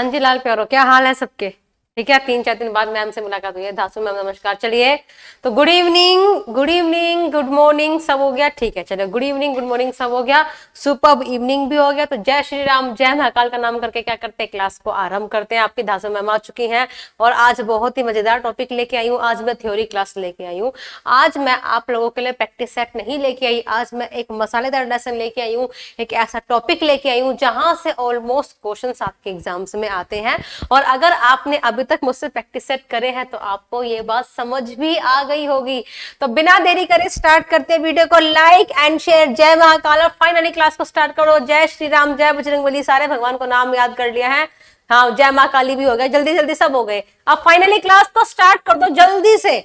हाँ जी लाल प्यारो क्या हाल है सबके ठीक है तीन चार दिन बाद मैम से मुलाकात हुई है धासु मैम नमस्कार चलिए तो good evening good evening good morning सब हो गया ठीक है चलो गुड इवनिंग गुड मॉर्निंग सब हो गया सुपर इवनिंग भी हो गया तो जय श्री राम जय महाकाल का नाम करके क्या करते हैं क्लास को आरंभ करते हैं आपकी धासु मैम आ चुकी है और आज बहुत ही मजेदार टॉपिक लेके आई हूँ आज मैं थ्योरी क्लास लेके आई हूँ आज मैं आप लोगों के लिए प्रैक्टिस सेट नहीं लेके आई आज मैं एक मसालेदार लेसन लेके आई हूँ एक ऐसा टॉपिक लेके आई हूँ जहां से ऑलमोस्ट क्वेश्चन आपके एग्जाम्स में आते हैं और अगर आपने अभी तक मुझसे प्रैक्टिस सेट करे हैं तो आपको ये बात समझ भी आ गई होगी तो बिना देरी करे स्टार्ट करते हैं वीडियो को लाइक एंड शेयर जय महाकाल और फाइनली क्लास को स्टार्ट करो जय श्री राम जय बजरंग सारे भगवान को नाम याद कर लिया है हाँ जय माँ काली भी हो गया जल्दी जल्दी सब हो गए अब फाइनली क्लास को स्टार्ट कर दो जल्दी से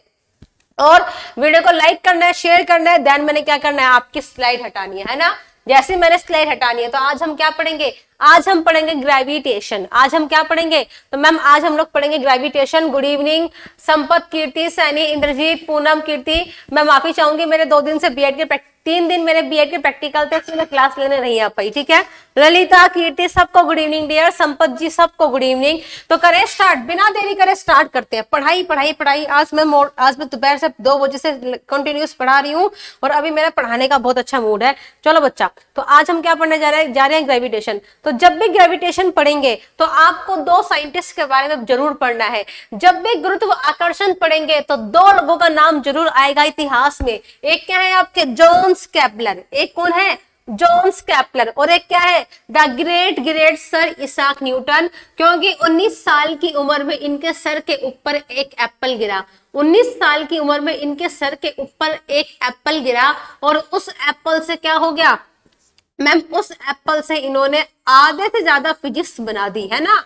और वीडियो को लाइक करना है शेयर करना है देन मैंने क्या करना है आपकी स्लाइड हटानी है, है ना जैसे मैंने स्लाइड हटानी है तो आज हम क्या पढ़ेंगे आज हम पढ़ेंगे ग्रेविटेशन आज हम क्या पढ़ेंगे तो मैम आज हम लोग पढ़ेंगे gravitation good evening Sampat Kirti Saini Indrajeet Poonam Kirti मैं माफी चाहूंगी मेरे दो दिन से बीएड के तीन दिन मेरे बीएड के प्रैक्टिकल थे मैं क्लास लेने नहीं आ पाई ठीक है ललिता कीर्ति सबको good evening dear Sampat ji सबको गुड इवनिंग तो करें स्टार्ट बिना देरी करें स्टार्ट करते हैं पढ़ाई पढ़ाई पढ़ाई आज मैं आज मैं दोपहर से दो बजे से कंटिन्यूस पढ़ा रही हूँ और अभी मेरा पढ़ाने का बहुत अच्छा मूड है चलो बच्चा तो आज हम क्या पढ़ने जा रहे हैं जा रहे हैं ग्रेविटेशन तो जब भी ग्रेविटेशन पढ़ेंगे तो आपको दो साइंटिस्ट के बारे में जरूर पढ़ना है जब भी गुरुत्व आकर्षण पढ़ेंगे तो दो लोगों का नाम जरूर आएगा इतिहास में एक क्या है आपके जोन्स कैपलर एक कौन है जॉन्स कैपलर और एक क्या है the great great sir Isaac Newton क्योंकि 19 साल की उम्र में इनके सर के ऊपर एक एप्पल गिरा 19 साल की उम्र में इनके सर के ऊपर एक एप्पल गिरा और उस एप्पल से क्या हो गया मैम उस एप्पल से इन्होंने आधे से ज्यादा फिजिक्स बना दी है ना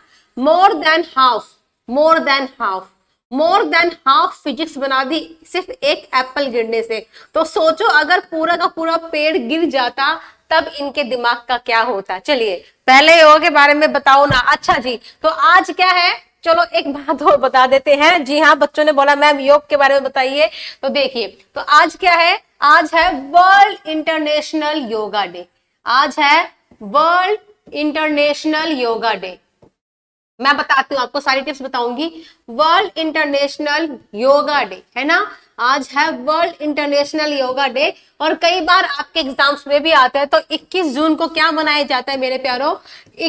more than half more than half more than half physics बना दी सिर्फ एक एप्पल गिरने से तो सोचो अगर पूरा का पूरा पेड़ गिर जाता तब इनके दिमाग का क्या होता चलिए पहले योग के बारे में बताओ ना अच्छा जी तो आज क्या है चलो एक बात और बता देते हैं जी हाँ बच्चों ने बोला मैम योग के बारे में बताइए तो देखिए तो आज क्या है आज है वर्ल्ड इंटरनेशनल योगा डे आज है वर्ल्ड इंटरनेशनल योगा डे मैं बताती हूँ आपको सारी टिप्स बताऊंगी वर्ल्ड इंटरनेशनल योगा डे है ना आज है वर्ल्ड इंटरनेशनल योगा डे और कई बार आपके एग्जाम्स में भी आता है तो 21 जून को क्या मनाया जाता है मेरे प्यारों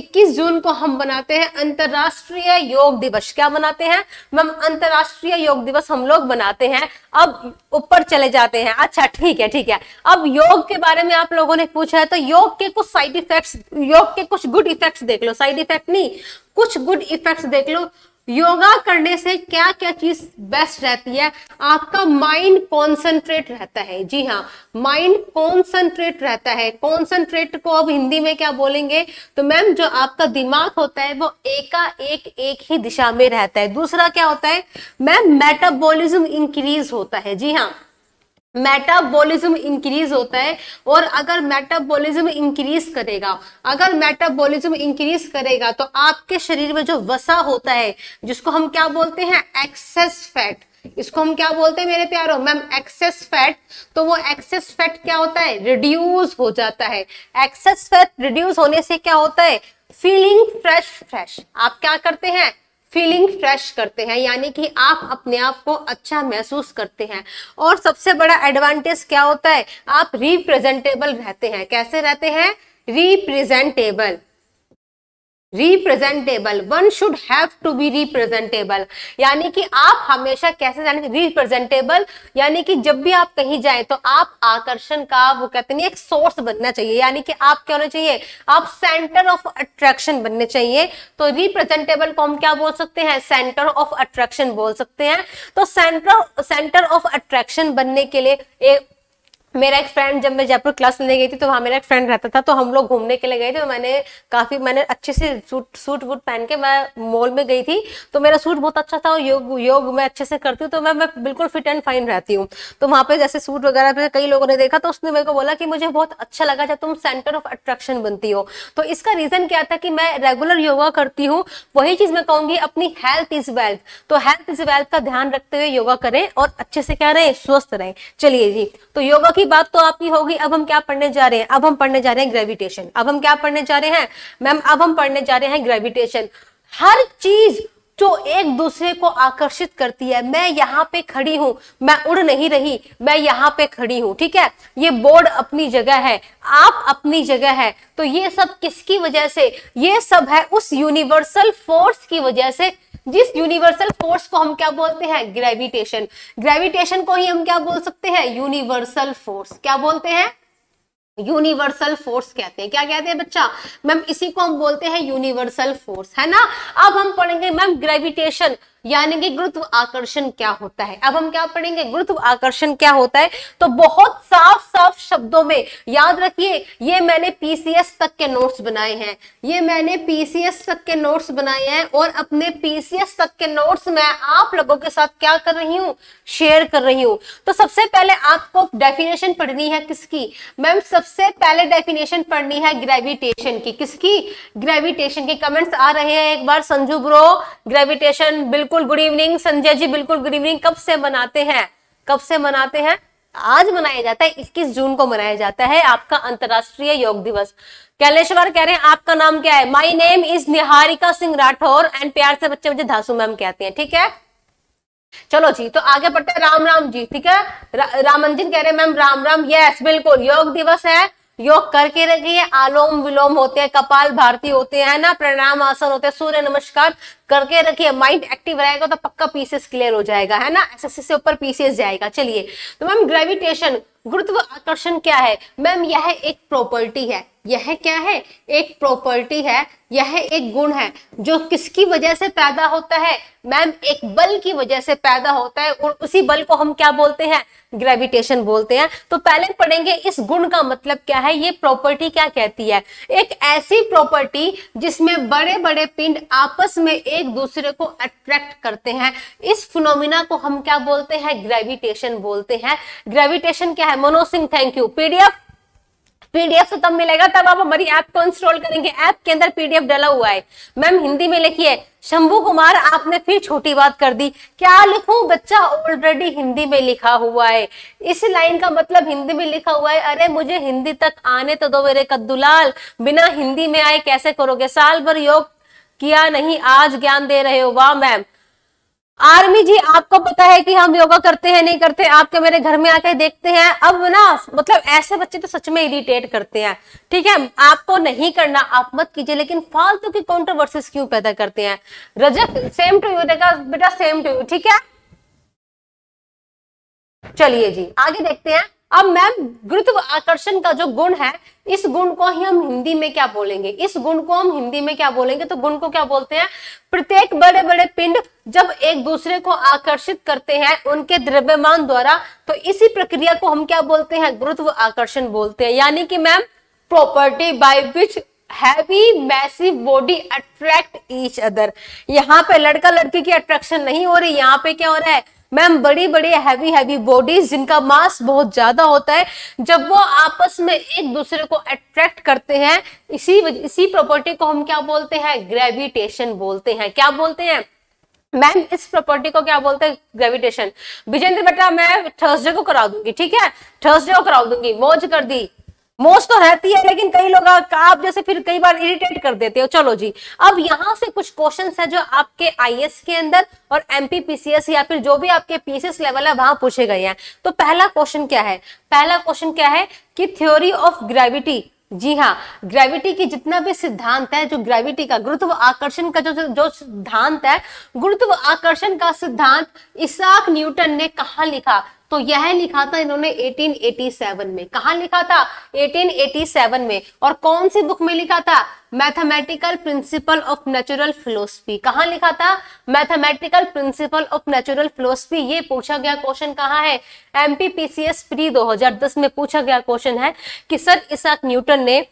21 जून को हम मनाते हैं अंतर्राष्ट्रीय योग दिवस क्या मनाते हैं मैम अंतर्राष्ट्रीय योग दिवस हम लोग मनाते हैं अब ऊपर चले जाते हैं अच्छा ठीक है ठीक है अब योग के बारे में आप लोगों ने पूछा है तो योग के कुछ साइड इफेक्ट्स योग के कुछ गुड इफेक्ट्स देख लो साइड इफेक्ट नहीं कुछ गुड इफेक्ट्स देख लो योगा करने से क्या क्या चीज बेस्ट रहती है आपका माइंड कॉन्सेंट्रेट रहता है जी हाँ माइंड कॉन्सेंट्रेट रहता है कॉन्सेंट्रेट को अब हिंदी में क्या बोलेंगे तो मैम जो आपका दिमाग होता है वो एका एक एक ही दिशा में रहता है दूसरा क्या होता है मैम मेटाबॉलिज्म इंक्रीज होता है जी हाँ मेटाबॉलिज्म इंक्रीज होता है और अगर मेटाबॉलिज्म इंक्रीज करेगा अगर मेटाबॉलिज्म इंक्रीज करेगा तो आपके शरीर में जो वसा होता है जिसको हम क्या बोलते हैं एक्सेस फैट इसको हम क्या बोलते हैं मेरे प्यारो मैम एक्सेस फैट तो वो एक्सेस फैट क्या होता है रिड्यूस हो जाता है एक्सेस फैट रिड्यूस होने से क्या होता है फीलिंग फ्रेश फ्रेश आप क्या करते हैं फीलिंग फ्रेश करते हैं यानी कि आप अपने आप को अच्छा महसूस करते हैं और सबसे बड़ा एडवांटेज क्या होता है आप रिप्रेजेंटेबल रहते हैं कैसे रहते हैं representable representable one should have to be representable यानी कि आप हमेशा कैसे जाने रिप्रेजेंटेबल यानी कि जब भी आप कहीं जाए तो आप आकर्षण का वो कहते हैं एक सोर्स बनना चाहिए यानी कि आप क्या होना चाहिए आप सेंटर ऑफ अट्रैक्शन बनने चाहिए तो रिप्रेजेंटेबल को हम क्या बोल सकते हैं सेंटर ऑफ अट्रैक्शन बोल सकते हैं तो सेंटर सेंटर ऑफ अट्रैक्शन बनने के लिए एक मेरा एक फ्रेंड जब मैं जयपुर क्लास लेने गई थी तो वहाँ मेरा एक फ्रेंड रहता था तो हम लोग घूमने के लिए गए थे तो मैंने काफ़ी मैंने अच्छे से सूट सूट वूट पहन के मैं मॉल में गई थी तो मेरा सूट बहुत अच्छा था और योग योग मैं अच्छे से करती हूँ तो मैं मैं बिल्कुल फिट एंड फाइन रहती हूँ तो वहाँ पे जैसे सूट वगैरह पे कई लोगों ने देखा तो उसने मेरे को बोला कि मुझे बहुत अच्छा लगा जब तुम सेंटर ऑफ अट्रैक्शन बनती हो तो इसका रीज़न क्या था कि मैं रेगुलर योगा करती हूँ वही चीज़ मैं कहूँगी अपनी हेल्थ इज़ वेल्थ तो हेल्थ इज़ वेल्थ का ध्यान रखते हुए योगा करें और अच्छे से क्या रहें स्वस्थ रहें चलिए जी तो योगा की बात तो आपकी होगी अब हम क्या पढ़ने जा रहे हैं अब हम पढ़ने जा रहे हैं ग्रेविटेशन अब हम क्या पढ़ने जा रहे हैं मैम अब हम पढ़ने जा रहे हैं ग्रेविटेशन हर चीज जो तो एक दूसरे को आकर्षित करती है मैं यहाँ पे खड़ी हूं मैं उड़ नहीं रही मैं यहाँ पे खड़ी हूँ ठीक है ये बोर्ड अपनी जगह है आप अपनी जगह है तो ये सब किसकी वजह से ये सब है उस यूनिवर्सल फोर्स की वजह से जिस यूनिवर्सल फोर्स को हम क्या बोलते हैं ग्रेविटेशन ग्रेविटेशन को ही हम क्या बोल सकते हैं यूनिवर्सल फोर्स क्या बोलते हैं यूनिवर्सल फोर्स कहते हैं क्या कहते हैं बच्चा मैम इसी को हम बोलते हैं यूनिवर्सल फोर्स है ना अब हम पढ़ेंगे मैम ग्रेविटेशन यानी कि गुरुत्व आकर्षण क्या होता है अब हम क्या पढ़ेंगे गुरुत्व आकर्षण क्या होता है तो बहुत साफ साफ शब्दों में याद रखिए ये मैंने पीसीएस तक के नोट्स बनाए हैं ये मैंने पीसीएस तक के नोट्स बनाए हैं और अपने पीसीएस तक के नोट्स मैं आप लोगों के साथ क्या कर रही हूँ शेयर कर रही हूँ तो सबसे पहले आपको डेफिनेशन पढ़नी है किसकी मैम सबसे पहले डेफिनेशन पढ़नी है ग्रेविटेशन की किसकी ग्रेविटेशन के कमेंट्स आ रहे हैं एक बार संजू ब्रो ग्रेविटेशन बिल्कुल बिल्कुल गुड इवनिंग संजय जी बिल्कुल गुड इवनिंग कब से मनाते हैं कब से मनाते हैं आज मनाया जाता है इक्कीस जून को मनाया जाता है आपका अंतर्राष्ट्रीय योग दिवस कैलेश्वर कह रहे हैं आपका नाम क्या है my name is Niharika Singh Rathore and प्यार से बच्चे मुझे धासु मैम कहते हैं ठीक है चलो जी तो आगे बढ़ते हैं राम राम जी ठीक है रा, रामंजन कह रहे हैं मैम राम राम यस बिल्कुल योग दिवस है योग करके रखिए आलोम विलोम होते हैं कपाल भारती होते हैं ना प्रणाम आसन होते हैं सूर्य नमस्कार करके रखिए माइंड एक्टिव रहेगा तो पक्का पीसेस क्लियर हो जाएगा है ना एसएससी से ऊपर पीसेस जाएगा चलिए तो मैम ग्रेविटेशन गुरुत्व आकर्षण क्या है मैम यह एक प्रॉपर्टी है यह क्या है एक प्रॉपर्टी है यह एक गुण है जो किसकी वजह से पैदा होता है मैम एक बल की वजह से पैदा होता है और उसी बल को हम क्या बोलते हैं ग्रेविटेशन बोलते हैं तो पहले पढ़ेंगे इस गुण का मतलब क्या है ये प्रॉपर्टी क्या कहती है एक ऐसी प्रॉपर्टी जिसमें बड़े बड़े पिंड आपस में एक एक दूसरे को अट्रैक्ट करते हैं इस फिनोमिना को हम क्या बोलते हैं ग्रेविटेशन बोलते हैं ग्रेविटेशन क्या है Manoj Singh thank you PDF PDF तो तब मिलेगा तब आप हमारी ऐप को इंस्टॉल करेंगे ऐप के अंदर पीडीएफ डाला हुआ है मैम हिंदी में लिखिए शंभू कुमार आपने फिर छोटी बात कर दी क्या लिखूं बच्चा ऑलरेडी हिंदी में लिखा हुआ है इस लाइन का मतलब हिंदी में लिखा हुआ है अरे मुझे हिंदी तक आने तो दो मेरे कद्दूलाल बिना हिंदी में आए कैसे करोगे साल भर योग किया नहीं आज ज्ञान दे रहे हो वाह मैम आर्मी जी आपको पता है कि हम योगा करते हैं नहीं करते आपके मेरे घर में आके देखते हैं अब ना मतलब ऐसे बच्चे तो सच में इरिटेट करते हैं ठीक है आपको नहीं करना आप मत कीजिए लेकिन फालतू की कॉन्ट्रोवर्सीज क्यों पैदा करते हैं रजत सेम टू यू देखा बेटा सेम टू यू ठीक है चलिए जी आगे देखते हैं अब मैम गुरुत्व आकर्षण का जो गुण है इस गुण को ही हम हिंदी में क्या बोलेंगे इस गुण को हम हिंदी में क्या बोलेंगे तो गुण को क्या बोलते हैं प्रत्येक बड़े बड़े पिंड जब एक दूसरे को आकर्षित करते हैं उनके द्रव्यमान द्वारा तो इसी प्रक्रिया को हम क्या बोलते हैं गुरुत्व आकर्षण बोलते हैं यानी कि ma'am property by which heavy massive body attract each other यहाँ पे लड़का लड़की की अट्रैक्शन नहीं हो रही यहाँ पे क्या हो रहा है मैम बड़ी बड़ी हैवी हैवी बॉडीज जिनका मास बहुत ज्यादा होता है जब वो आपस में एक दूसरे को अट्रैक्ट करते हैं इसी इसी प्रॉपर्टी को हम क्या बोलते हैं ग्रेविटेशन बोलते हैं क्या बोलते हैं मैम इस प्रॉपर्टी को क्या बोलते हैं ग्रेविटेशन विजेंद्र बेटा मैं थर्सडे को करा दूंगी ठीक है थर्सडे को करा दूंगी मौज कर दी मोस्ट तो रहती है लेकिन कई लोग आप जैसे फिर कई बार इरिटेट कर देते हो चलो जी अब यहाँ से कुछ क्वेश्चन है जो आपके आईएएस के अंदर और एमपीपीसीएस या फिर जो भी आपके पीसीएस लेवल है वहां पूछे गए हैं तो पहला क्वेश्चन क्या है पहला क्वेश्चन क्या है कि थ्योरी ऑफ ग्रेविटी जी हाँ ग्रेविटी की जितना भी सिद्धांत है जो ग्रेविटी का गुरुत्व आकर्षण का जो जो सिद्धांत है गुरुत्व आकर्षण का सिद्धांत इसाक न्यूटन ने कहा लिखा तो यह लिखा था इन्होंने 1887 में कहा लिखा था 1887 में और कौन सी बुक में लिखा था mathematical principle of natural philosophy कहा लिखा था mathematical principle of natural philosophy ये पूछा गया क्वेश्चन कहा है एमपीपीसीएस प्री 2010 में पूछा गया क्वेश्चन है कि सर इसाक न्यूटन ने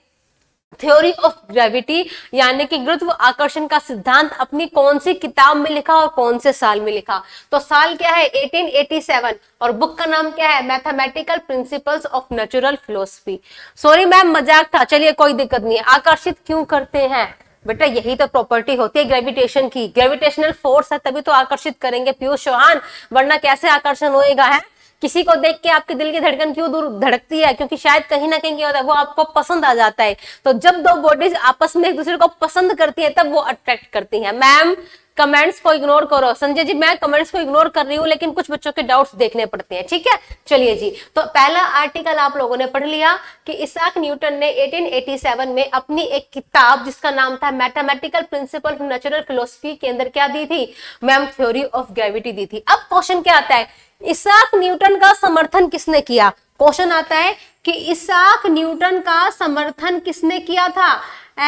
थ्योरी ऑफ ग्रेविटी यानी कि गुरुत्व आकर्षण का सिद्धांत अपनी कौन सी किताब में लिखा और कौन से साल में लिखा तो साल क्या है 1887 और बुक का नाम क्या है mathematical principles of natural philosophy sorry ma'am मजाक था चलिए कोई दिक्कत नहीं है आकर्षित क्यों करते हैं बेटा यही तो प्रॉपर्टी होती है ग्रेविटेशन की ग्रेविटेशनल फोर्स है तभी तो आकर्षित करेंगे पीयूष चौहान वरना कैसे आकर्षण होएगा है किसी को देख के आपके दिल की धड़कन क्यों दूर धड़कती है क्योंकि शायद कहीं ना कहीं क्या होता है वो आपको पसंद आ जाता है तो जब दो बॉडीज आपस में एक दूसरे को पसंद करती है तब वो अट्रैक्ट करती है मैम कमेंट्स को इग्नोर करो संजय जी मैं कमेंट्स को इग्नोर कर रही हूँ लेकिन कुछ बच्चों के डाउट्स देखने पड़ते हैं ठीक है चलिए जी तो पहला आर्टिकल आप लोगों ने पढ़ लिया कि इसाक न्यूटन ने 1887 में अपनी एक किताब जिसका नाम था मैथमेटिकल प्रिंसिपल नेचुरल फिलोसफी के अंदर क्या दी थी मैम थ्योरी ऑफ ग्रेविटी दी थी अब क्वेश्चन क्या आता है इसाक न्यूटन का समर्थन किसने किया क्वेश्चन आता है कि इसाक न्यूटन का समर्थन किसने किया था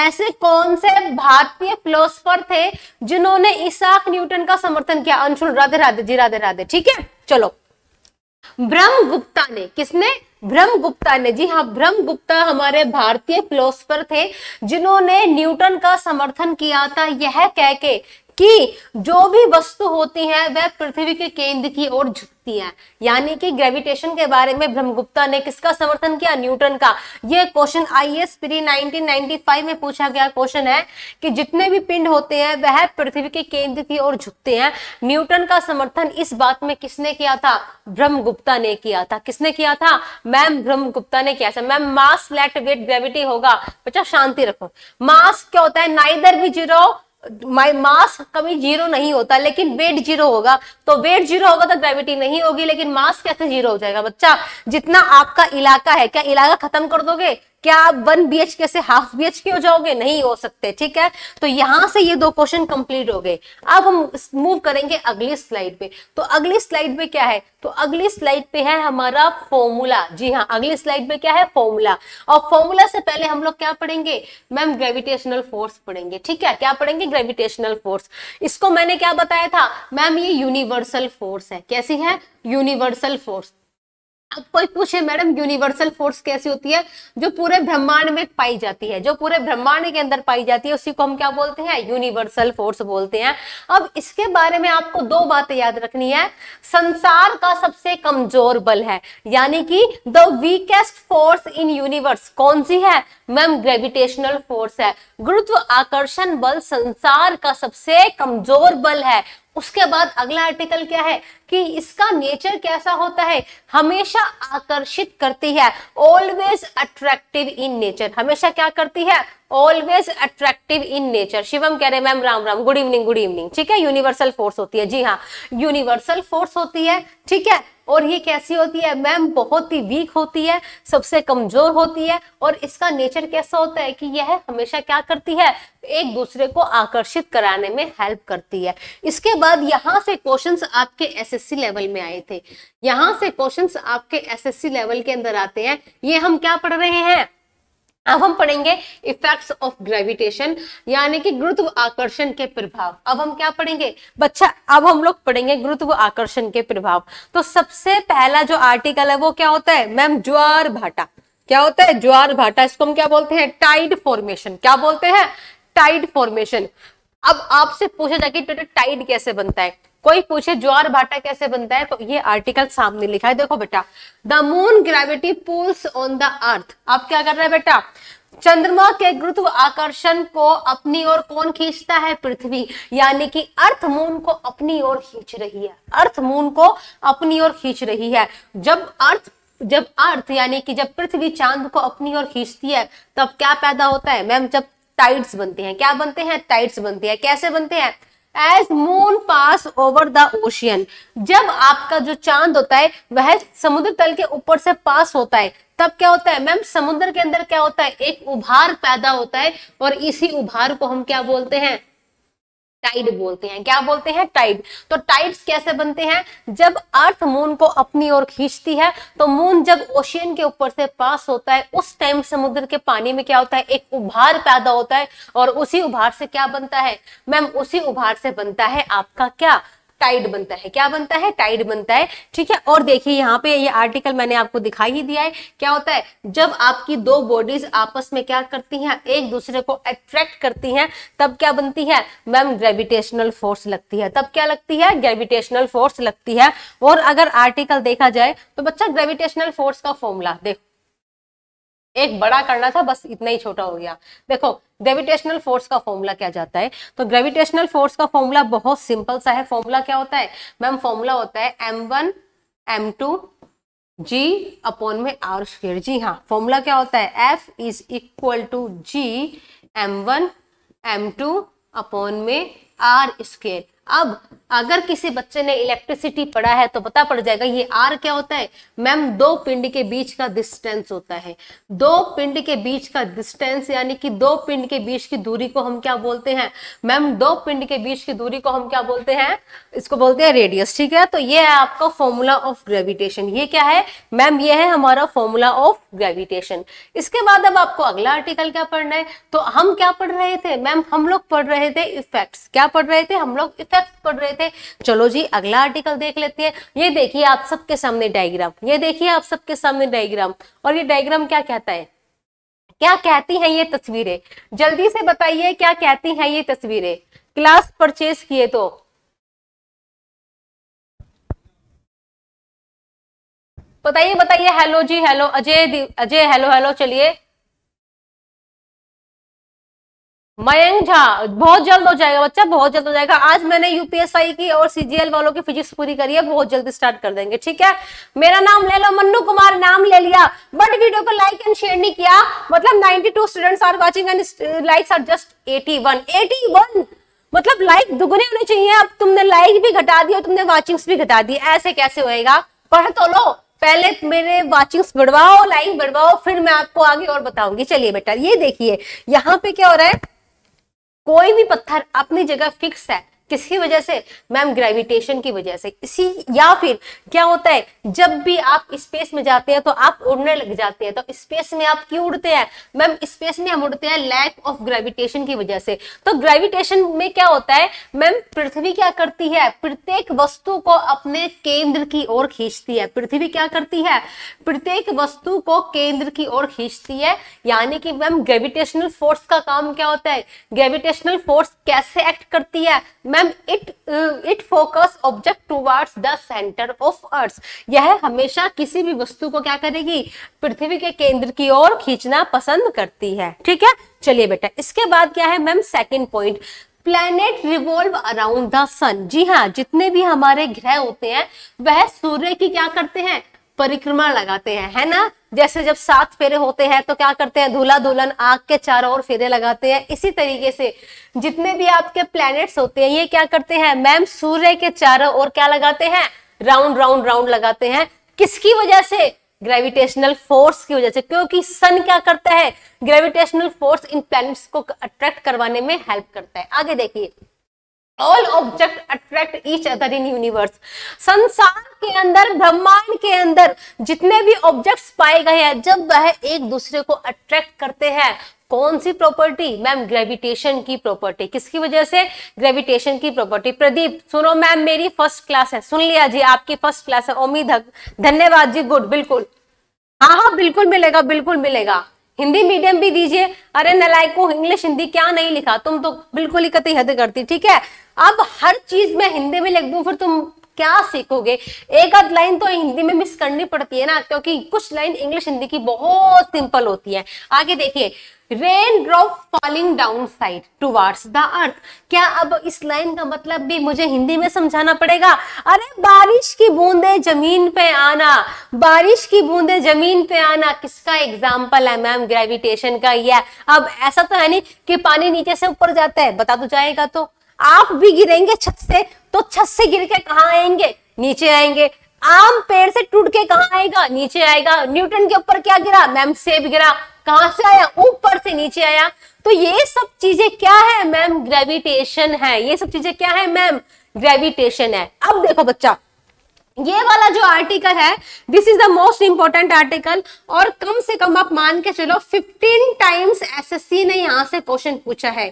ऐसे कौन से भारतीय फिलोसफर थे जिन्होंने इसाक न्यूटन का समर्थन किया अंशुल राधे राधे जी राधे राधे ठीक है चलो ब्रह्म गुप्ता ने किसने ब्रह्म गुप्ता ने जी हाँ ब्रह्म गुप्ता हमारे भारतीय फिलोसफर थे जिन्होंने न्यूटन का समर्थन किया था यह कह के कि जो भी वस्तु होती है वह पृथ्वी के केंद्र की ओर झुक सकती है यानी कि ग्रेविटेशन के बारे में ब्रह्मगुप्ता ने किसका समर्थन किया न्यूटन का ये question I S pre nineteen में पूछा गया क्वेश्चन है कि जितने भी पिंड होते हैं वह पृथ्वी के केंद्र की ओर झुकते हैं न्यूटन का समर्थन इस बात में किसने किया था ब्रह्मगुप्ता ने किया था किसने किया था मैम ब्रह्मगुप्ता ने किया था ma'am mass let weight gravity होगा बच्चा शांति रखो मास क्या होता है नाइदर भी जीरो माई मास कभी जीरो नहीं होता लेकिन वेट जीरो होगा तो वेट जीरो होगा तो ग्रेविटी नहीं होगी लेकिन मास कैसे जीरो हो जाएगा बच्चा जितना आपका इलाका है क्या इलाका खत्म कर दोगे क्या आप वन बी एच के से हाफ बी एच के हो जाओगे नहीं हो सकते ठीक है तो यहां से ये दो क्वेश्चन कंप्लीट हो गए अब हम मूव करेंगे अगली स्लाइड पे तो अगली स्लाइड पे क्या है तो अगली स्लाइड पे है हमारा फॉर्मूला जी हाँ अगली स्लाइड पे क्या है फॉर्मूला और फॉर्मूला से पहले हम लोग क्या पढ़ेंगे मैम ग्रेविटेशनल फोर्स पढ़ेंगे ठीक है क्या पढ़ेंगे ग्रेविटेशनल फोर्स इसको मैंने क्या बताया था मैम ये यूनिवर्सल फोर्स है कैसी है यूनिवर्सल फोर्स अब कोई पूछे मैडम यूनिवर्सल फोर्स कैसी होती है जो पूरे ब्रह्मांड में पाई जाती है जो पूरे ब्रह्मांड के अंदर पाई जाती है उसी को हम क्या बोलते हैं यूनिवर्सल फोर्स बोलते हैं अब इसके बारे में आपको दो बातें याद रखनी है संसार का सबसे कमजोर बल है यानी कि the weakest force in universe कौन सी है मैम ग्रेविटेशनल फोर्स है गुरुत्व आकर्षण बल संसार का सबसे कमजोर बल है उसके बाद अगला आर्टिकल क्या है कि इसका नेचर कैसा होता है हमेशा आकर्षित करती है ऑलवेज अट्रैक्टिव इन नेचर हमेशा क्या करती है always attractive in nature Shivam कह रहे हैं ma'am Ram Ram good evening good evening ठीक है यूनिवर्सल फोर्स होती है जी हाँ यूनिवर्सल फोर्स होती है ठीक है और ये कैसी होती है मैम बहुत ही वीक होती है सबसे कमजोर होती है और इसका नेचर कैसा होता है कि यह हमेशा क्या करती है एक दूसरे को आकर्षित कराने में हेल्प करती है इसके बाद यहाँ से क्वेश्चंस आपके एसएससी लेवल में आए थे यहाँ से क्वेश्चंस आपके एसएससी लेवल के अंदर आते हैं ये हम क्या पढ़ रहे हैं अब हम पढ़ेंगे इफेक्ट्स ऑफ ग्रेविटेशन यानी कि गुरुत्व आकर्षण के प्रभाव अब हम क्या पढ़ेंगे बच्चा अब हम लोग पढ़ेंगे गुरुत्व आकर्षण के प्रभाव तो सबसे पहला जो आर्टिकल है वो क्या होता है मैम ज्वार भाटा क्या होता है ज्वार भाटा इसको हम क्या बोलते हैं टाइड फॉर्मेशन क्या बोलते हैं टाइड फॉर्मेशन अब आपसे पूछा जाए कि टाइड कैसे बनता है कोई पूछे ज्वार भाटा कैसे बनता है तो ये आर्टिकल सामने लिखा है देखो बेटा the moon gravity pulls on the earth आप क्या कर रहे हैं बेटा चंद्रमा के गुरुत्व आकर्षण को अपनी ओर कौन खींचता है पृथ्वी यानी कि अर्थ मून को अपनी ओर खींच रही है अर्थ मून को अपनी ओर खींच रही है जब अर्थ जब अर्थ यानी कि जब पृथ्वी चांद को अपनी ओर खींचती है तब क्या पैदा होता है मैम जब टाइड्स बनते हैं क्या बनते हैं टाइड्स बनते हैं कैसे बनते हैं as moon pass over the ocean जब आपका जो चांद होता है वह समुद्र तल के ऊपर से पास होता है तब क्या होता है मैम समुद्र के अंदर क्या होता है एक उभार पैदा होता है और इसी उभार को हम क्या बोलते हैं टाइड बोलते हैं क्या बोलते हैं टाइड तो टाइड्स कैसे बनते हैं जब अर्थ मून को अपनी ओर खींचती है तो मून जब ओशियन के ऊपर से पास होता है उस टाइम समुद्र के पानी में क्या होता है एक उभार पैदा होता है और उसी उभार से क्या बनता है मैम उसी उभार से बनता है आपका क्या टाइड बनता है क्या बनता है टाइड बनता है ठीक है और देखिए यहाँ पे ये आर्टिकल मैंने आपको दिखाई ही दिया है क्या होता है जब आपकी दो बॉडीज आपस में क्या करती हैं एक दूसरे को अट्रैक्ट करती हैं तब क्या बनती है मैम ग्रेविटेशनल फोर्स लगती है तब क्या लगती है ग्रेविटेशनल फोर्स लगती है और अगर आर्टिकल देखा जाए तो बच्चा ग्रेविटेशनल फोर्स का फॉर्मूला देखो एक बड़ा करना था बस इतना ही छोटा हो गया देखो ग्रेविटेशनल फोर्स का फॉर्मूला क्या जाता है तो ग्रेविटेशनल फोर्स का फॉर्मूला बहुत सिंपल सा है फॉर्मूला क्या होता है मैम फॉर्मूला होता है M one M two G upon में आर स्क्र जी हाँ फॉर्मूला क्या होता है F is equal to G M one M two upon में आर स्क्र अब अगर किसी बच्चे ने इलेक्ट्रिसिटी पढ़ा है तो पता पड़ जाएगा ये आर क्या होता है मैम दो पिंड के बीच का डिस्टेंस होता है दो पिंड के बीच का डिस्टेंस यानी कि दो पिंड के बीच की दूरी को हम क्या बोलते हैं मैम दो पिंड के बीच की दूरी को हम क्या बोलते हैं इसको बोलते हैं रेडियस ठीक है तो ये है आपका फॉर्मूला ऑफ ग्रेविटेशन ये क्या है मैम ये है हमारा फॉर्मूला ऑफ ग्रेविटेशन इसके बाद अब आपको अगला आर्टिकल क्या पढ़ना है तो हम क्या पढ़ रहे थे मैम हम लोग पढ़ रहे थे इफेक्ट क्या पढ़ रहे थे हम लोग इफेक्ट इफेक्ट पढ़ रहे थे चलो जी अगला आर्टिकल देख लेते हैं ये देखिए आप सबके सामने डायग्राम ये देखिए आप सबके सामने डायग्राम और ये डायग्राम क्या कहता है क्या कहती हैं ये तस्वीरें जल्दी से बताइए क्या कहती हैं ये तस्वीरें क्लास परचेज किए तो बताइए बताइए हेलो जी hello Ajay Ajay hello hello चलिए मयंक झा बहुत जल्द हो जाएगा बच्चा बहुत जल्द हो जाएगा आज मैंने यूपीएसआई की और सीजीएल वालों की फिजिक्स पूरी करी है बहुत जल्दी स्टार्ट कर देंगे ठीक है मेरा नाम ले लो मन्नू कुमार नाम ले लिया बट वीडियो को लाइक एंड शेयर नहीं किया मतलब 92 students are watching and likes are just 81 81 मतलब लाइक दुगने होने चाहिए अब तुमने लाइक भी घटा दी और तुमने वॉचिंग्स भी घटा दी ऐसे कैसे होएगा पढ़ तो लो पहले मेरे वॉचिंग्स बढ़वाओ लाइक बढ़वाओ फिर मैं आपको आगे और बताऊंगी चलिए बेटा ये देखिए यहाँ पे क्या हो रहा है कोई भी पत्थर अपनी जगह फिक्स है किसकी वजह से मैम ग्रेविटेशन की वजह से इसी या फिर क्या होता है जब भी आप स्पेस में जाते हैं तो आप उड़ने लग जाते हैं तो स्पेस में आप क्यों उड़ते हैं मैम स्पेस में हम उड़ते हैं लैक ऑफ ग्रेविटेशन की वजह से तो ग्रेविटेशन में क्या होता है मैम पृथ्वी क्या करती है प्रत्येक वस्तु को अपने केंद्र की ओर खींचती है पृथ्वी क्या करती है प्रत्येक वस्तु को केंद्र की ओर खींचती है यानी कि मैम ग्रेविटेशनल फोर्स का काम क्या होता है ग्रेविटेशनल फोर्स कैसे एक्ट करती है ma'am ma'am it it focus object towards the centre of earth यह हमेशा किसी भी वस्तु को क्या करेगी पृथ्वी के केंद्र की ओर खींचना पसंद करती है ठीक है चलिए बेटा इसके बाद क्या है ma'am second point planet revolve around the sun जी हाँ जितने भी हमारे ग्रह होते हैं वह सूर्य की क्या करते हैं परिक्रमा लगाते हैं है ना जैसे जब सात फेरे होते हैं तो क्या करते हैं धूला दुल्हन आग के चारों ओर फेरे लगाते हैं इसी तरीके से जितने भी आपके प्लैनेट्स होते हैं ये क्या करते हैं मैम सूर्य के चारों ओर क्या लगाते हैं राउंड राउंड राउंड लगाते हैं किसकी वजह से ग्रेविटेशनल फोर्स की वजह से क्योंकि सन क्या करता है ग्रेविटेशनल फोर्स इन प्लैनेट्स को अट्रैक्ट करवाने में हेल्प करता है आगे देखिए all object attract each other in universe संसार के अंदर ब्रह्मांड के अंदर जितने भी ऑब्जेक्ट्स पाए गए हैं जब वह एक दूसरे को अट्रैक्ट करते हैं कौन सी प्रॉपर्टी मैम ग्रेविटेशन की प्रॉपर्टी किसकी वजह से ग्रेविटेशन की प्रॉपर्टी प्रदीप सुनो मैम मेरी फर्स्ट क्लास है सुन लिया जी आपकी फर्स्ट क्लास है ओमी धन्यवाद जी गुड बिल्कुल हाँ हाँ बिल्कुल मिलेगा बिल्कुल मिलेगा हिंदी मीडियम भी दीजिए अरे नलायक को इंग्लिश हिंदी क्या नहीं लिखा तुम तो बिल्कुल ही कतई हद करती ठीक है अब हर चीज में हिंदी में लिख दू फिर तुम क्या सीखोगे एक आध लाइन तो हिंदी में मिस करनी पड़ती है ना क्योंकि कुछ लाइन इंग्लिश हिंदी की बहुत सिंपल होती है आगे देखिए rain drop falling down side towards the earth क्या अब इस लाइन का मतलब भी मुझे हिंदी में समझाना पड़ेगा अरे बारिश की बूंदे जमीन पे आना बारिश की बूंदे जमीन पे आना किसका एग्जाम्पल है मैम ग्रेविटेशन का यह अब ऐसा तो है नहीं कि पानी नीचे से ऊपर जाता है बता तो जाएगा तो आप भी गिरेंगे छत से तो छत से गिर के कहा आएंगे नीचे आएंगे आम पेड़ से टूट के कहा आएगा नीचे आएगा न्यूटन के ऊपर क्या गिरा मैम सेब गिरा कहा से आया ऊपर से नीचे आया तो ये सब चीजें क्या है मैम ग्रेविटेशन है ये सब चीजें क्या है मैम ग्रेविटेशन है अब देखो बच्चा ये वाला जो आर्टिकल है this is the most important article और कम से कम आप मान के चलो 15 टाइम्स एसएससी ने यहां से क्वेश्चन पूछा है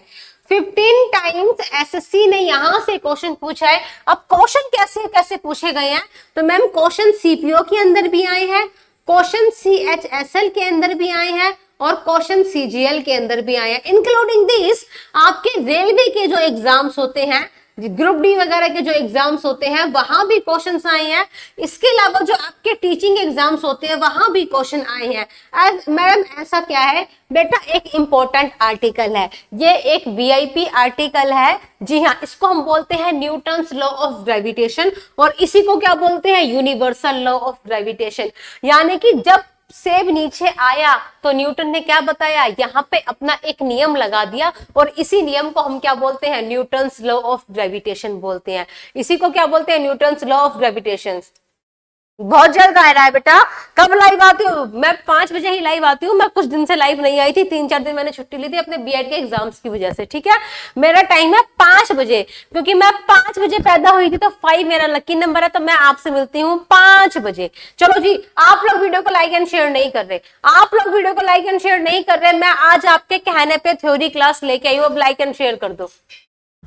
15 टाइम्स एसएससी ने यहां से क्वेश्चन पूछा है अब क्वेश्चन कैसे कैसे पूछे गए हैं तो मैम क्वेश्चन सीपीओ के अंदर भी आए हैं question C H S L के अंदर भी आए हैं और क्वेश्चन सीजीएल के अंदर भी आए हैं इंक्लूडिंग दिस आपके रेलवे के जो एग्जाम्स होते हैं ग्रुप डी वगैरह के जो एग्जाम्स होते हैं वहां भी क्वेश्चन आए हैं इसके अलावा जो आपके टीचिंग एग्जाम्स होते हैं वहां भी क्वेश्चन आए हैं मैडम ऐसा क्या है बेटा एक इम्पोर्टेंट आर्टिकल है ये एक वीआईपी आर्टिकल है जी हाँ इसको हम बोलते हैं न्यूटन लॉ ऑफ ग्रेविटेशन और इसी को क्या बोलते हैं यूनिवर्सल लॉ ऑफ ग्रेविटेशन यानी कि जब सेब नीचे आया तो न्यूटन ने क्या बताया यहाँ पे अपना एक नियम लगा दिया और इसी नियम को हम क्या बोलते हैं न्यूटन लॉ ऑफ ग्रेविटेशन बोलते हैं इसी को क्या बोलते हैं न्यूटन लॉ ऑफ ग्रेविटेशन बहुत जल्द आ रहा है बेटा कब लाइव आती हूँ मैं पांच बजे ही लाइव आती हूँ मैं कुछ दिन से लाइव नहीं आई थी तीन चार दिन मैंने छुट्टी ली थी अपने बीएड के एग्जाम्स की वजह से ठीक है मेरा टाइम है पांच बजे क्योंकि मैं पांच बजे पैदा हुई थी तो फाइव मेरा लकी नंबर है तो मैं आपसे मिलती हूँ पांच बजे चलो जी आप लोग वीडियो को लाइक एंड शेयर नहीं कर रहे आप लोग वीडियो को लाइक एंड शेयर नहीं कर रहे मैं आज आपके कहने पर थ्योरी क्लास लेके आई हूँ अब लाइक एंड शेयर कर दो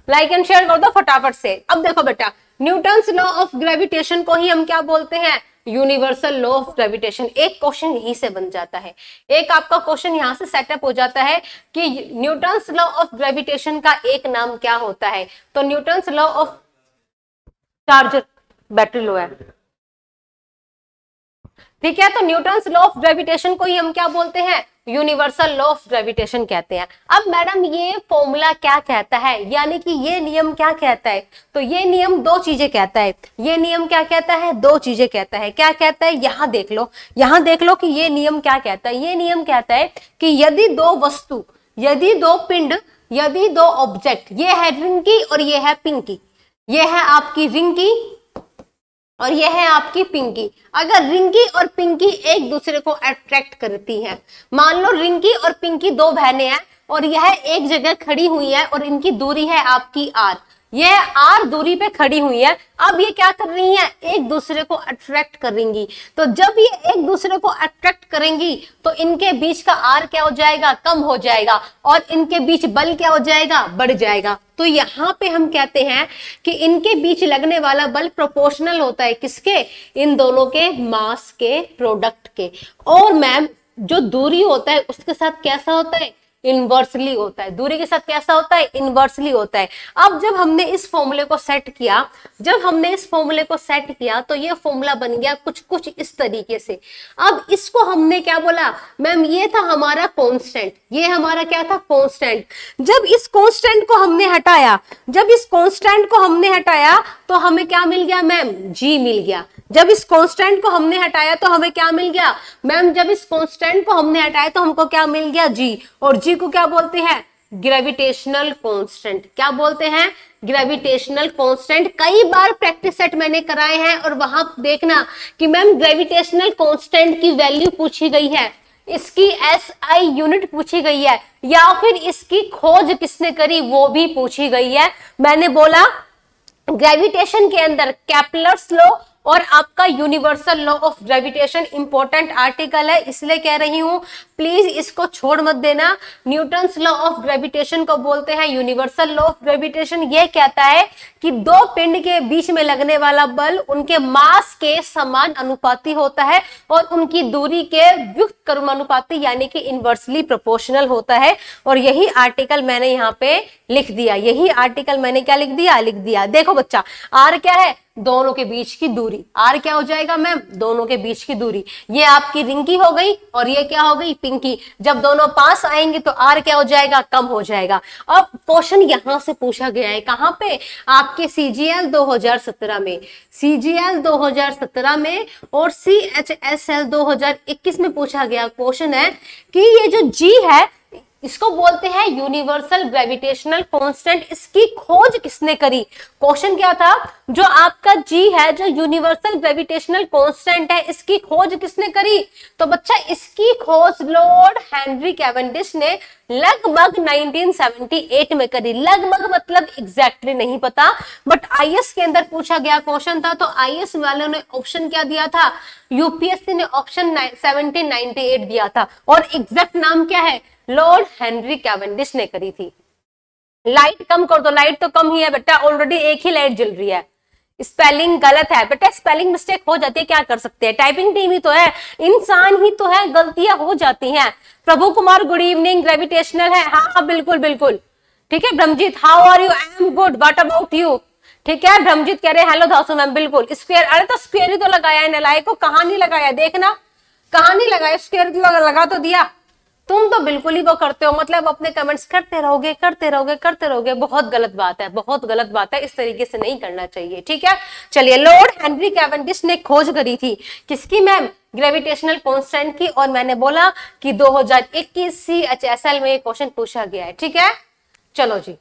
लाइक एंड शेयर कर दो फटाफट से अब देखो बेटा न्यूटन लॉ ऑफ ग्रेविटेशन को ही हम क्या बोलते हैं यूनिवर्सल लॉ ऑफ ग्रेविटेशन एक क्वेश्चन यहीं से बन जाता है एक आपका क्वेश्चन यहाँ से सेटअप हो जाता है कि न्यूटन्स लॉ ऑफ ग्रेविटेशन का एक नाम क्या होता है तो Newton's law of charger battery low है ठीक है तो न्यूटन्स लॉ ऑफ ग्रेविटेशन को ही हम क्या बोलते हैं यूनिवर्सल लॉ ऑफ ग्रेविटेशन कहते हैं अब मैडम ये फॉर्मूला क्या कहता है यानी कि ये नियम क्या कहता है तो ये नियम दो चीजें कहता है ये नियम क्या कहता है दो चीजें कहता है क्या कहता है यहां देख लो यहां देख लो कि ये नियम क्या कहता है ये नियम कहता है कि यदि दो वस्तु यदि दो पिंड यदि दो ऑब्जेक्ट ये है रिंग की और ये है पिंग की ये है आपकी रिंग की और यह है आपकी पिंकी अगर रिंकी और पिंकी एक दूसरे को अट्रैक्ट करती हैं मान लो रिंकी और पिंकी दो बहनें हैं और यह एक जगह खड़ी हुई है और इनकी दूरी है आपकी आर यह आर दूरी पे खड़ी हुई है अब ये क्या कर रही है एक दूसरे को अट्रैक्ट करेंगी तो जब ये एक दूसरे को अट्रैक्ट करेंगी तो इनके बीच का आर क्या हो जाएगा कम हो जाएगा और इनके बीच बल क्या हो जाएगा बढ़ जाएगा तो यहाँ पे हम कहते हैं कि इनके बीच लगने वाला बल प्रोपोर्शनल होता है किसके इन दोनों के मास के प्रोडक्ट के और मैम जो दूरी होता है उसके साथ कैसा होता है इनवर्सली होता है दूरी के साथ कैसा होता है इनवर्सली होता है अब जब हमने इस फॉर्मूले को सेट किया जब हमने इस फॉर्मूले को सेट किया तो ये फॉर्मूला बन गया कुछ कुछ इस तरीके से अब इसको हमने क्या बोला मैम ये था हमारा कॉन्स्टेंट ये हमारा क्या था कॉन्स्टेंट जब इस कॉन्स्टेंट को हमने हटाया जब इस कॉन्स्टेंट को हमने हटाया तो हमें क्या मिल गया मैम जी मिल गया जब इस कांस्टेंट को हमने हटाया तो हमें क्या मिल गया मैम जब इस कांस्टेंट को हमने हटाया तो हमको क्या मिल गया जी और जी को क्या बोलते हैं ग्रेविटेशनल कांस्टेंट क्या बोलते हैं ग्रेविटेशनल कांस्टेंट कई बार प्रैक्टिस सेट मैंने कराए हैं और वहां देखना कि मैम ग्रेविटेशनल कॉन्स्टेंट की वैल्यू पूछी गई है इसकी एस आई यूनिट पूछी गई है या फिर इसकी खोज किसने करी वो भी पूछी गई है मैंने बोला ग्रेविटेशन के अंदर कैपलर्स स्लो और आपका universal law of gravitation important article है इसलिए कह रही हूँ प्लीज इसको छोड़ मत देना न्यूटन लॉ ऑफ ग्रेविटेशन को बोलते हैं यूनिवर्सल लॉ ऑफ ग्रेविटेशन ये कहता है कि दो पिंड के बीच में लगने वाला बल उनके मास के समान अनुपाती होता है और उनकी दूरी के व्युक्त कर्मानुपाती यानी कि इनवर्सली प्रोपोर्शनल होता है और यही आर्टिकल मैंने यहाँ पे लिख दिया यही आर्टिकल मैंने क्या लिख दिया लिख दिया देखो बच्चा आर क्या है दोनों के बीच की दूरी आर क्या हो जाएगा मैम दोनों के बीच की दूरी ये आपकी रिंकी हो गई और ये क्या हो गई पी वोटिंग की जब दोनों पास आएंगे तो आर क्या हो जाएगा कम हो जाएगा अब क्वेश्चन यहां से पूछा गया है कहां पे आपके सीजीएल 2017 में सीजीएल 2017 में और सी एच एस एल दो में पूछा गया क्वेश्चन है कि ये जो जी है इसको बोलते हैं यूनिवर्सल ग्रेविटेशनल कांस्टेंट इसकी खोज किसने करी क्वेश्चन क्या था जो आपका जी है जो यूनिवर्सल ग्रेविटेशनल कांस्टेंट है इसकी खोज किसने करी तो बच्चा इसकी खोज लॉर्ड हेनरी कैवेंडिश ने लगभग 1978 में करी लगभग मतलब एग्जैक्टली नहीं पता बट आई के अंदर पूछा गया क्वेश्चन था तो एस वालों ने ऑप्शन क्या दिया था यूपीएससी ने ऑप्शन सेवनटीन दिया था और एग्जैक्ट नाम क्या है लॉर्ड हेनरी कैवेंडिश ने करी थी लाइट कम कर दो लाइट तो कम ही है बेटा ऑलरेडी एक ही लाइट जल रही है स्पेलिंग गलत है बेटा स्पेलिंग मिस्टेक हो जाती है क्या कर सकते हैं टाइपिंग टीम ही तो है इंसान ही तो है गलतियां हो जाती हैं Prabhu Kumar good evening gravitational है हाँ हाँ बिल्कुल बिल्कुल ठीक है Brahmjeet how are you I am good what about you ठीक है ब्रह्मजीत कह रहे हेलो धासु मैम बिल्कुल स्क्वेयर अरे तो स्क्वेयर ही तो लगाया है नलाई को कहा नहीं लगाया देखना कहा नहीं लगाया स्क्वेयर लगा तो दिया तुम तो बिल्कुल ही वो करते हो मतलब अपने कमेंट्स करते रहोगे करते रहोगे करते रहोगे बहुत गलत बात है बहुत गलत बात है इस तरीके से नहीं करना चाहिए ठीक है चलिए लॉर्ड हेनरी कैवेंडिश ने खोज करी थी किसकी मैम ग्रेविटेशनल कॉन्स्टेंट की और मैंने बोला कि 2021 हजार इक्कीस सी एच एस एल में क्वेश्चन पूछा गया है ठीक है चलो जी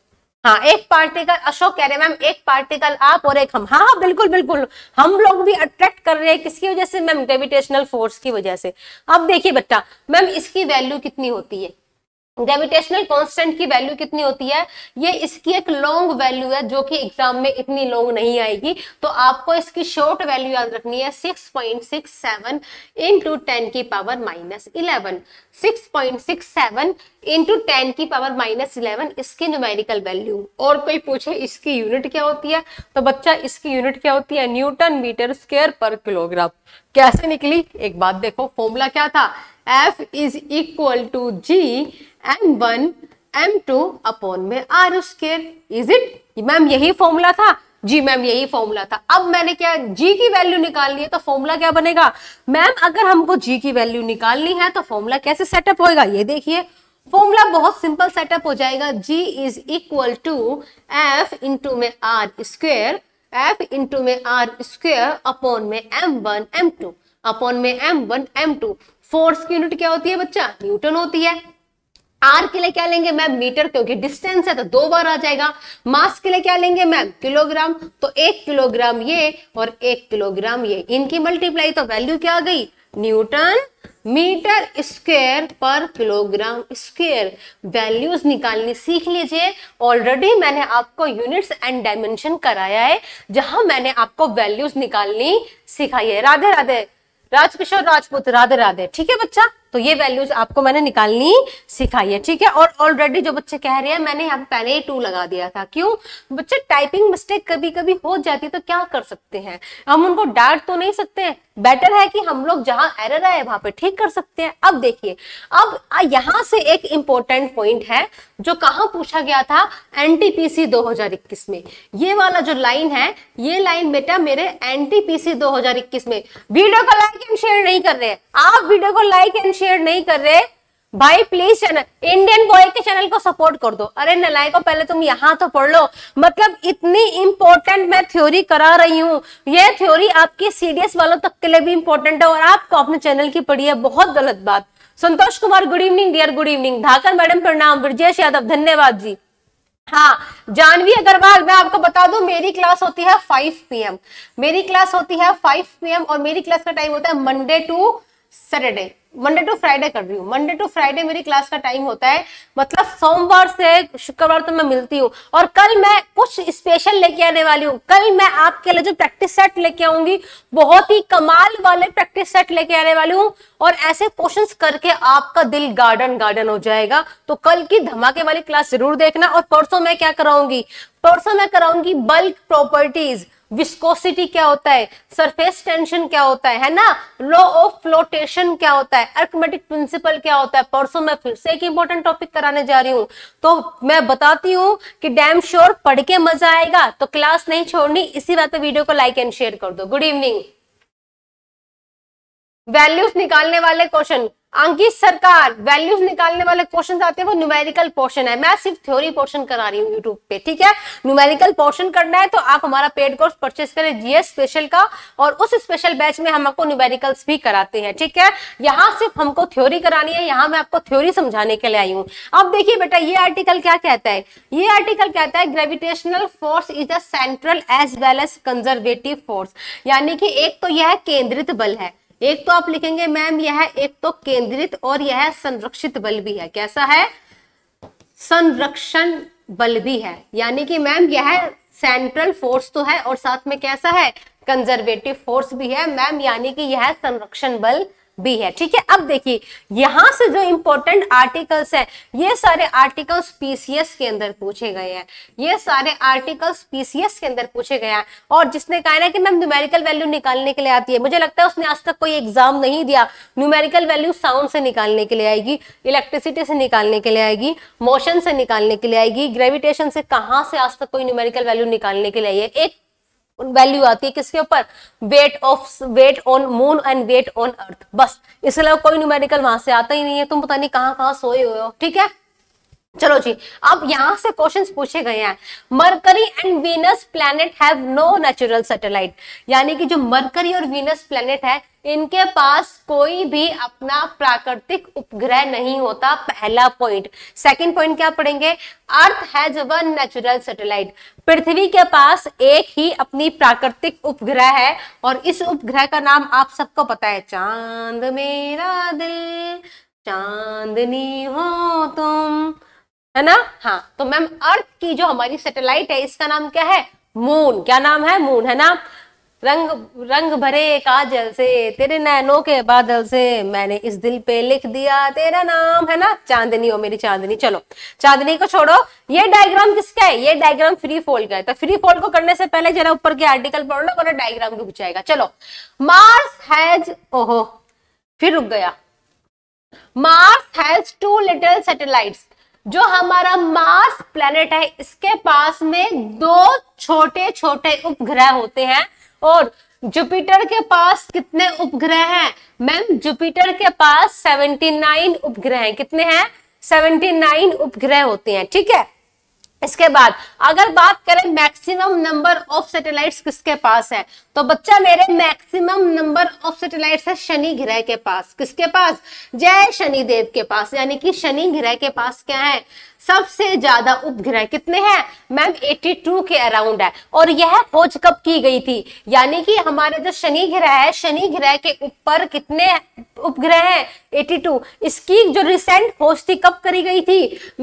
हाँ एक पार्टिकल अशोक कह रहे मैम एक पार्टिकल आप और एक हम हाँ हाँ बिल्कुल बिल्कुल हम लोग भी अट्रैक्ट कर रहे हैं किसकी वजह से मैम ग्रेविटेशनल फोर्स की वजह से अब देखिए बच्चा मैम इसकी वैल्यू कितनी होती है ग्रेविटेशनल कांस्टेंट की वैल्यू कितनी होती है ये इसकी एक लॉन्ग वैल्यू है जो कि एग्जाम में इतनी लॉन्ग नहीं आएगी तो आपको इसकी शॉर्ट वैल्यू याद रखनी है 6.67 point six seven into ten की power minus eleven six point six seven into ten की पावर माइनस इलेवन इसकी न्यूमेरिकल वैल्यू और कोई पूछे इसकी यूनिट क्या होती है तो बच्चा इसकी यूनिट क्या होती है न्यूटन मीटर स्केयर पर किलोग्राम कैसे निकली एक बात देखो फॉर्मूला क्या था F is equal to G M one M two upon में R square is it ma'am यही फॉर्मूला था जी मैम यही फॉर्मूला था अब मैंने क्या जी की वैल्यू निकालनी है तो फॉर्मूला क्या बनेगा मैम अगर हमको जी की वैल्यू निकालनी है तो फॉर्मूला कैसे सेटअप होएगा ये देखिए फॉर्मूला बहुत सिंपल सेटअप हो जाएगा G is equal to F into में आर स्क्वेयर एफ इंटू में आर स्क्वेयर अपॉन में m1 m2 अपॉन में m1 m2 फोर्स की यूनिट क्या होती है बच्चा न्यूटन होती है आर के लिए क्या लेंगे मैम मीटर क्योंकि डिस्टेंस है तो दो बार आ जाएगा मास के लिए क्या लेंगे मैम किलोग्राम तो एक किलोग्राम ये और एक किलोग्राम ये इनकी मल्टीप्लाई तो वैल्यू क्या आ गई न्यूटन मीटर स्क्वेयर पर किलोग्राम स्क्वेयर वैल्यूज निकालनी सीख लीजिए ऑलरेडी मैंने आपको यूनिट्स एंड डायमेंशन कराया है जहां मैंने आपको वैल्यूज निकालनी सिखाई है राधे राधे राजकिशोर राजपूत राधे राधे ठीक है बच्चा तो ये वैल्यूज आपको मैंने निकालनी सिखाई है ठीक है और ऑलरेडी जो बच्चे कह रहे हैं मैंने यहाँ पे पहले ही टू लगा दिया था क्यों बच्चे टाइपिंग मिस्टेक कभी कभी हो जाती है तो क्या कर सकते हैं हम उनको डांट तो नहीं सकते बेटर है कि हम लोग जहां एरर है वहां पे ठीक कर सकते हैं अब देखिए अब यहां से एक इंपॉर्टेंट पॉइंट है जो कहा पूछा गया था एनटीपीसी इक्कीस में ये वाला जो लाइन है ये लाइन बेटा मेरे एनटीपीसी इक्कीस में वीडियो को लाइक एंड शेयर नहीं कर रहे हैं आप वीडियो को लाइक एंड शेयर नहीं कर रहे भाई प्लीज चैनल इंडियन बॉय के चैनल को सपोर्ट कर दो अरे नलायको पहले तुम यहाँ तो पढ़ लो मतलब इतनी इंपॉर्टेंट मैं थ्योरी करा रही हूँ यह थ्योरी आपके सीडीएस वालों तक के लिए भी इंपॉर्टेंट है और आपको अपने चैनल की पढ़ी है बहुत गलत बात Santosh Kumar good evening dear good evening Dhakar madam प्रणाम ब्रजेश यादव धन्यवाद जी हाँ जानवी अग्रवाल मैं आपको बता दू मेरी क्लास होती है फाइव पी मेरी क्लास होती है फाइव पी और मेरी क्लास का टाइम होता है Monday to Saturday Monday to Friday कर रही हूँ मंडे टू फ्राइडे मेरी क्लास का टाइम होता है मतलब सोमवार से शुक्रवार तो मैं मिलती हूँ और कल मैं कुछ स्पेशल लेके आने वाली हूँ कल मैं आपके लिए जो प्रैक्टिस सेट लेके आऊंगी बहुत ही कमाल वाले प्रैक्टिस सेट लेके आने वाली हूँ और ऐसे क्वेश्चन करके आपका दिल गार्डन गार्डन हो जाएगा तो कल की धमाके वाली क्लास जरूर देखना और परसों मैं क्या कराऊंगी परसों मैं कराऊंगी बल्क प्रॉपर्टीज विस्कोसिटी क्या होता है सरफेस टेंशन क्या होता है है ना लॉ ऑफ फ्लोटेशन क्या होता है अर्थमेटिक प्रिंसिपल क्या होता है परसों मैं फिर से एक इंपॉर्टेंट टॉपिक कराने जा रही हूँ तो मैं बताती हूँ कि डैम श्योर पढ़ के मजा आएगा तो क्लास नहीं छोड़नी इसी बात पर वीडियो को लाइक एंड शेयर कर दो गुड इवनिंग वैल्यूज निकालने वाले क्वेश्चन अंकित सरकार वैल्यूज निकालने वाले क्वेश्चन आते हैं वो न्यूमेरिकल पोर्शन है मैं सिर्फ थ्योरी पोर्शन करा रही हूँ यूट्यूब पे ठीक है न्यूमेरिकल पोर्शन करना है तो आप हमारा पेड कोर्स परचेस करें जीएस स्पेशल का और उस स्पेशल बैच में हम आपको न्यूमेरिकल्स भी कराते हैं ठीक है यहाँ सिर्फ हमको थ्योरी करानी है यहाँ मैं आपको थ्योरी समझाने के लिए आई हूँ अब देखिए बेटा ये आर्टिकल क्या कहता है ये आर्टिकल कहता है gravitational force is the central as well as conservative force यानी कि एक तो यह केंद्रित बल है एक तो आप लिखेंगे मैम यह एक तो केंद्रित और यह संरक्षित बल भी है कैसा है संरक्षण बल भी है यानी कि मैम यह सेंट्रल फोर्स तो है और साथ में कैसा है कंजर्वेटिव फोर्स भी है मैम यानी कि यह संरक्षण बल बी है ठीक है अब देखिए यहां से जो इंपॉर्टेंट आर्टिकल्स है ये सारे आर्टिकल्स पीसीएस के अंदर पूछे गए हैं ये सारे आर्टिकल्स पीसीएस के अंदर पूछे गए हैं और जिसने कहा ना कि मैम न्यूमेरिकल वैल्यू निकालने के लिए आती है मुझे लगता है उसने आज तक कोई एग्जाम नहीं दिया न्यूमेरिकल वैल्यू साउंड से निकालने के लिए आएगी इलेक्ट्रिसिटी से निकालने के लिए आएगी मोशन से निकालने के लिए आएगी ग्रेविटेशन से कहां से आज तक कोई न्यूमेरिकल वैल्यू निकालने के लिए आई है एक वैल्यू आती है किसके ऊपर weight of weight on moon and weight on earth बस इसके अलावा कोई न्यूमेरिकल वहां से आता ही नहीं है तुम पता नहीं कहाँ कहाँ सोए हुए हो ठीक है चलो जी अब यहां से क्वेश्चंस पूछे गए हैं Mercury and Venus planet have no natural satellite यानी कि जो मरकरी और वीनस प्लैनेट है इनके पास कोई भी अपना प्राकृतिक उपग्रह नहीं होता पहला पॉइंट सेकंड पॉइंट क्या पढ़ेंगे earth has one natural satellite पृथ्वी के पास एक ही अपनी प्राकृतिक उपग्रह है और इस उपग्रह का नाम आप सबको पता है चांद मेरा दिल चांदनी हो तुम है ना हाँ तो मैम अर्थ की जो हमारी सैटेलाइट है इसका नाम क्या है मून क्या नाम है मून है ना रंग रंग भरे काजल से तेरे नैनों के बादल से मैंने इस दिल पे लिख दिया तेरा नाम है ना चांदनी हो मेरी चांदनी चलो चांदनी को छोड़ो ये डायग्राम किसका है ये डायग्राम फ्री फोल्ड का है तो फ्री फोल्ड को करने से पहले जरा ऊपर के आर्टिकल पढ़ लो वरना डायग्राम रुक जाएगा चलो मार्स हैज ओहो फिर रुक गया Mars has two little satellite जो हमारा मार्स प्लेनेट है इसके पास में दो छोटे छोटे उपग्रह होते हैं और जुपिटर के पास कितने उपग्रह हैं मैम जुपिटर के पास 79 उपग्रह हैं कितने हैं 79 उपग्रह होते हैं ठीक है इसके बाद अगर बात करें मैक्सिमम नंबर ऑफ सैटेलाइट्स किसके पास है तो बच्चा मेरे मैक्सिमम नंबर ऑफ सैटेलाइट्स है शनि ग्रह के पास किसके पास जय शनि देव के पास यानी कि शनि ग्रह के पास क्या है सबसे ज्यादा उपग्रह कितने हैं मैम 82 के अराउंड है और यह खोज कब की गई थी यानी कि हमारे जो शनि ग्रह है शनि ग्रह के ऊपर कितने उपग्रह हैं 82 इसकी जो रिसेंट खोज थी कब करी गई थी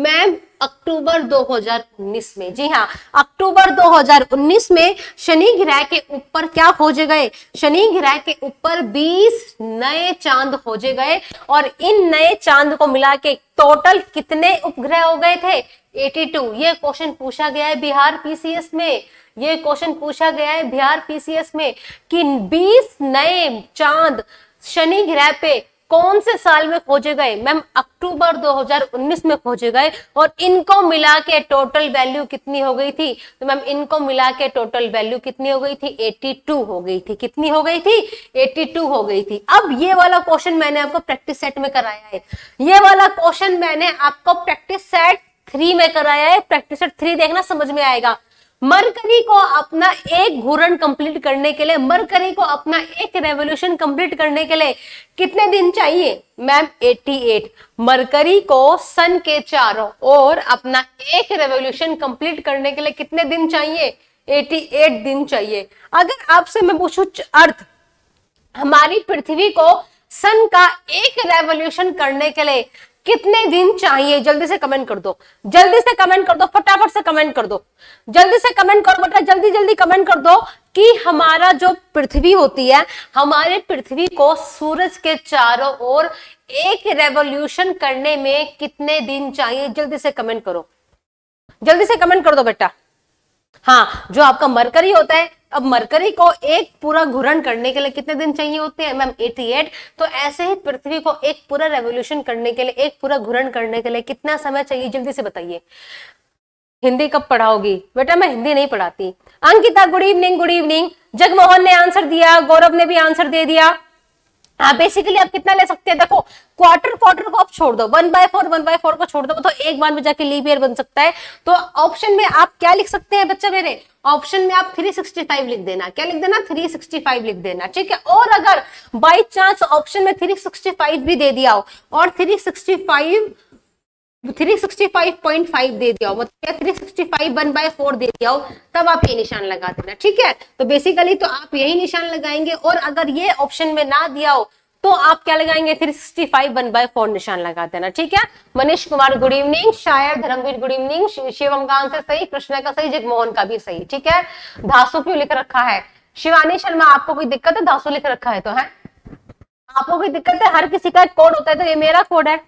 मैम अक्टूबर 2019 में जी हाँ अक्टूबर 2019 में शनि ग्रह के ऊपर क्या खोजे गए शनि ग्रह के ऊपर 20 नए चांद खोजे गए और इन नए चांद को मिला के टोटल कितने उपग्रह हो गए थे 82 ये क्वेश्चन पूछा गया है बिहार पीसीएस में ये क्वेश्चन पूछा गया है बिहार पीसीएस में कि 20 नए चांद शनि ग्रह पे कौन से साल में खोजे गए मैम अक्टूबर 2019 में खोजे गए और इनको मिला के टोटल वैल्यू कितनी हो गई थी तो मैम इनको मिला के टोटल वैल्यू कितनी हो गई थी 82 हो गई थी कितनी हो गई थी 82 हो गई थी अब ये वाला क्वेश्चन मैंने आपको प्रैक्टिस सेट में कराया है ये वाला क्वेश्चन मैंने आपको प्रैक्टिस सेट थ्री में कराया है प्रैक्टिस सेट थ्री देखना समझ में आएगा मरकरी को अपना एक घूरण कंप्लीट करने के लिए मरकरी को अपना एक रेवोल्यूशन कंप्लीट करने के लिए कितने दिन चाहिए मैम 88 मरकरी को सन के चारों ओर अपना एक रेवोल्यूशन कंप्लीट करने के लिए कितने दिन चाहिए 88 दिन चाहिए अगर आपसे मैं पूछू अर्थ हमारी पृथ्वी को सन का एक रेवोल्यूशन करने के लिए कितने दिन चाहिए जल्दी से कमेंट कर दो जल्दी से कमेंट कर दो फटाफट से कमेंट कर दो जल्दी से कमेंट करो बेटा जल्दी जल्दी कमेंट कर दो कि हमारा जो पृथ्वी होती है हमारे पृथ्वी को सूरज के चारों ओर एक रेवोल्यूशन करने में कितने दिन चाहिए जल्दी से कमेंट करो जल्दी से कमेंट कर दो बेटा हाँ जो आपका मरकरी होता है अब मरकरी को एक पूरा घूर्णन करने के लिए कितने दिन चाहिए होते हैं मैम एट तो ऐसे ही पृथ्वी को एक पूरा रेवोल्यूशन करने के लिए एक पूरा घूर्णन करने के लिए कितना समय चाहिए जल्दी से बताइए हिंदी कब पढ़ाओगी बेटा मैं हिंदी नहीं पढ़ाती Ankita good evening good evening Jagmohan ने आंसर दिया गौरव ने भी आंसर दे दिया आप बेसिकली आप कितना ले सकते हैं देखो क्वार्टर क्वार्टर को आप छोड़ दो one by four one by four को छोड़ दो तो एक बार में जाके लीप ईयर बन सकता है तो ऑप्शन में आप क्या लिख सकते हैं बच्चा मेरे ऑप्शन में आप 365 लिख देना क्या लिख देना 365 लिख देना ठीक है और अगर बाय चांस ऑप्शन में 365 भी दे दिया हो और 365 365.5 दे दिया हो मतलब क्या 365 वन बाय फोर दे दिया हो तब आप ये निशान लगा देना ठीक है तो बेसिकली तो आप यही निशान लगाएंगे और अगर ये ऑप्शन में ना दिया हो तो आप क्या लगाएंगे three sixty five one by four निशान लगा देना ठीक है मनीष कुमार गुड इवनिंग शायर धर्मवीर गुड इवनिंग शिवम का आंसर सही कृष्णा का सही जगमोहन का भी सही ठीक है धासु क्यों लिख रखा है शिवानी शर्मा आपको कोई दिक्कत है धासु लिख रखा है तो है आपको कोई दिक्कत है हर किसी का कोड होता है तो ये मेरा कोड है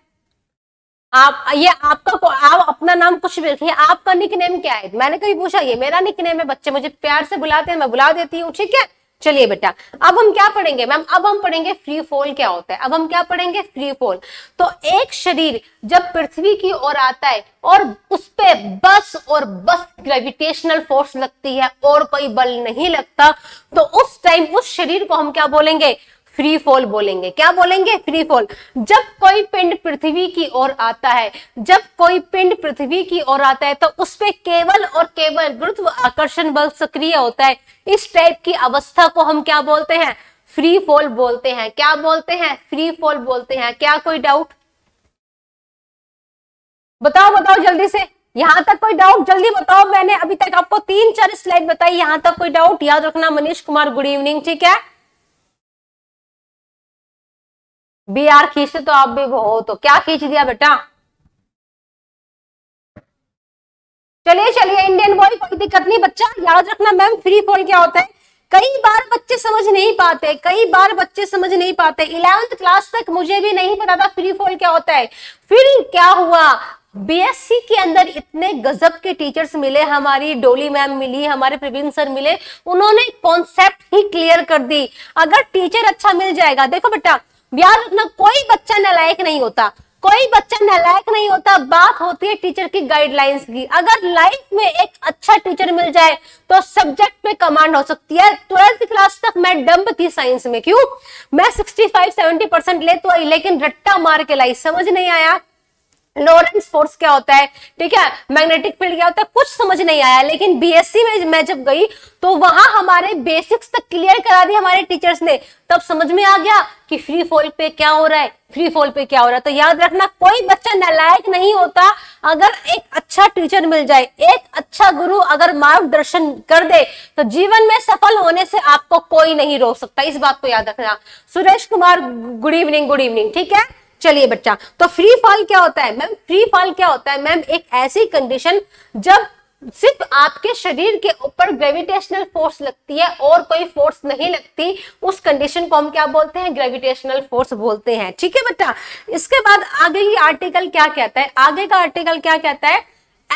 आप ये आपका आप अपना नाम कुछ भी रखिए आपका निक नेम क्या है मैंने कभी पूछा ये मेरा निक नेम है बच्चे मुझे प्यार से बुलाते हैं मैं बुला देती हूँ ठीक है चलिए बेटा अब हम क्या पढ़ेंगे मैम अब हम पढ़ेंगे फ्री फॉल क्या होता है अब हम क्या पढ़ेंगे फ्री फॉल तो एक शरीर जब पृथ्वी की ओर आता है और उस पर बस और बस ग्रेविटेशनल फोर्स लगती है और कोई बल नहीं लगता तो उस टाइम उस शरीर को हम क्या बोलेंगे फ्री फॉल बोलेंगे क्या बोलेंगे फ्री फॉल जब कोई पिंड पृथ्वी की ओर आता है जब कोई पिंड पृथ्वी की ओर आता है तो उसपे केवल और केवल गुरुत्व आकर्षण बल सक्रिय होता है इस टाइप की अवस्था को हम क्या बोलते हैं फ्री फॉल बोलते हैं क्या बोलते हैं फ्री फॉल बोलते हैं क्या कोई डाउट बताओ बताओ जल्दी से यहां तक कोई डाउट जल्दी बताओ मैंने अभी तक आपको तीन चार स्लाइड बताई यहां तक कोई डाउट याद रखना मनीष कुमार गुड इवनिंग ठीक है बी आर खींचते तो आप भी हो तो क्या खींच दिया बेटा चलिए चलिए इंडियन बॉय कोई दिक्कत नहीं बच्चा याद रखना मैम फ्री फॉल क्या होता है कई बार बच्चे समझ नहीं पाते कई बार बच्चे समझ नहीं पाते इलेवंथ क्लास तक मुझे भी नहीं पता था फ्री फॉल क्या होता है फिर क्या हुआ बीएससी के अंदर इतने गजब के टीचर्स मिले हमारी डोली मैम मिली हमारे प्रवीण सर मिले उन्होंने कॉन्सेप्ट ही क्लियर कर दी अगर टीचर अच्छा मिल जाएगा देखो बेटा याद उतना कोई बच्चा नलायक नहीं होता कोई बच्चा नलायक नहीं होता बात होती है टीचर की गाइडलाइंस की अगर लाइफ में एक अच्छा टीचर मिल जाए तो सब्जेक्ट में कमांड हो सकती है ट्वेल्थ क्लास तक मैं डंब थी साइंस में क्यों मैं 65 70 परसेंट ले तो आई लेकिन रट्टा मार के लाई समझ नहीं आया लोरेंस फोर्स क्या होता है ठीक है मैग्नेटिक फील्ड क्या होता है कुछ समझ नहीं आया लेकिन बीएससी में मैं जब गई तो वहां हमारे बेसिक्स तक क्लियर करा दिया हमारे टीचर्स ने तब समझ में आ गया कि फ्री फॉल पे क्या हो रहा है फ्री फॉल पे क्या हो रहा है तो याद रखना कोई बच्चा नालायक नहीं होता अगर एक अच्छा टीचर मिल जाए एक अच्छा गुरु अगर मार्गदर्शन कर दे तो जीवन में सफल होने से आपको कोई नहीं रोक सकता इस बात को याद रखना Suresh Kumar good evening good evening ठीक है चलिए बच्चा तो फ्री फॉल क्या होता है मैम फ्री फॉल क्या होता है मैम एक ऐसी कंडीशन जब सिर्फ आपके शरीर के ऊपर ग्रेविटेशनल फोर्स लगती है और कोई फोर्स नहीं लगती उस कंडीशन को हम क्या बोलते हैं ग्रेविटेशनल फोर्स बोलते हैं ठीक है बेटा इसके बाद आगे की आर्टिकल क्या कहता है आगे का आर्टिकल क्या कहता है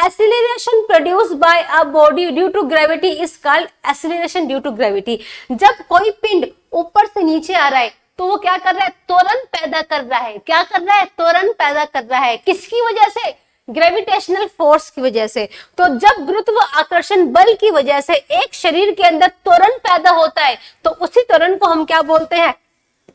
acceleration produce by a body due to gravity is called acceleration due to gravity जब कोई पिंड ऊपर से नीचे आ रहा है तो वो क्या कर रहा है तोरण पैदा कर रहा है क्या कर रहा है त्वरण पैदा कर रहा है किसकी वजह से ग्रेविटेशनल फोर्स की वजह से तो जब गुरुत्व आकर्षण बल की वजह से एक शरीर के अंदर त्वरण पैदा होता है तो उसी तोरण को हम क्या बोलते हैं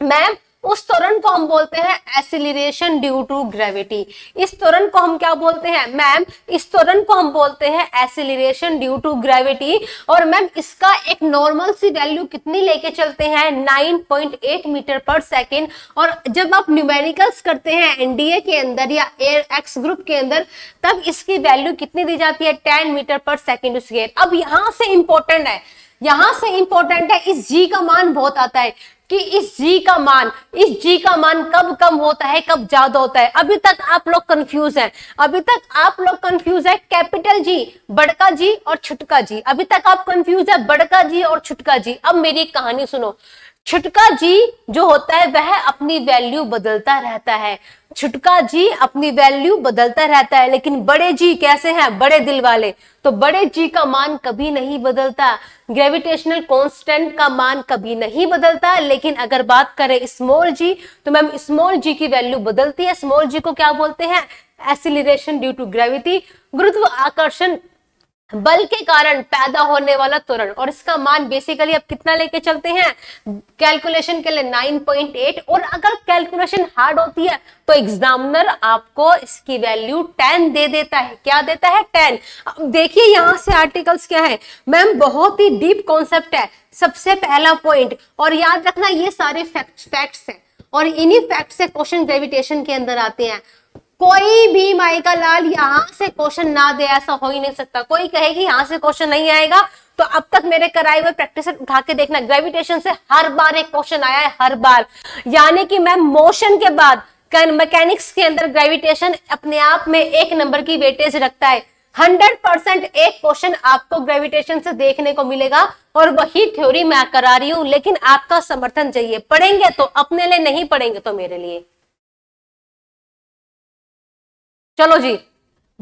मैम उस त्वरण को हम बोलते हैं एसिलेशन ड्यू टू ग्रेविटी इस त्वरण को हम क्या बोलते हैं मैम इस त्वरण को हम बोलते हैं एसिलेशन ड्यू टू ग्रेविटी और मैम इसका एक नॉर्मल सी वैल्यू कितनी लेके चलते हैं 9.8 मीटर पर सेकेंड और जब आप न्यूमेरिकल्स करते हैं एनडीए के अंदर या एयर एक्स ग्रुप के अंदर तब इसकी वैल्यू कितनी दी जाती है ten metre per second square अब यहां से इंपॉर्टेंट है यहां से इंपॉर्टेंट है इस जी का मान बहुत आता है कि इस जी का मान इस जी का मान कब कम होता है कब ज्यादा होता है अभी तक आप लोग कंफ्यूज हैं अभी तक आप लोग कंफ्यूज है कैपिटल जी बड़का जी और छुटका जी अभी तक आप कंफ्यूज है बड़का जी और छुटका जी अब मेरी कहानी सुनो छुटका जी जो होता है वह अपनी वैल्यू बदलता रहता है छुटका जी अपनी वैल्यू बदलता रहता है लेकिन बड़े जी कैसे हैं बड़े दिल वाले तो बड़े जी का मान कभी नहीं बदलता ग्रेविटेशनल कांस्टेंट का मान कभी नहीं बदलता लेकिन अगर बात करें स्मॉल जी तो मैम स्मॉल जी की वैल्यू बदलती है स्मॉल जी को क्या बोलते हैं एसिलेशन ड्यू टू ग्रेविटी गुरुत्व आकर्षण बल के कारण पैदा होने वाला त्वरण और इसका मान बेसिकली अब कितना लेके चलते हैं कैलकुलेशन के लिए 9.8 और अगर कैलकुलेशन हार्ड होती है तो एग्जामिनर आपको इसकी वैल्यू 10 दे देता है क्या देता है 10 अब देखिए यहां से आर्टिकल्स क्या है मैम बहुत ही डीप कॉन्सेप्ट है सबसे पहला पॉइंट और याद रखना ये सारे फैक्ट्स फैक्ट्स है और इन्हीं फैक्ट से क्वेश्चन ग्रेविटेशन के अंदर आते हैं कोई भी माइका लाल यहां से क्वेश्चन ना दे ऐसा हो ही नहीं सकता कोई कहेगी यहां से क्वेश्चन नहीं आएगा तो अब तक मेरे कराए हुए प्रैक्टिस उठा के देखना ग्रेविटेशन से हर बार एक क्वेश्चन आया है हर बार यानी कि मैं मोशन के बाद मैकेनिक्स के अंदर ग्रेविटेशन अपने आप में एक नंबर की वेटेज रखता है हंड्रेड परसेंट एक क्वेश्चन आपको ग्रेविटेशन से देखने को मिलेगा और वही थ्योरी मैं करा रही हूं लेकिन आपका समर्थन चाहिए पढ़ेंगे तो अपने लिए नहीं पढ़ेंगे तो मेरे लिए चलो जी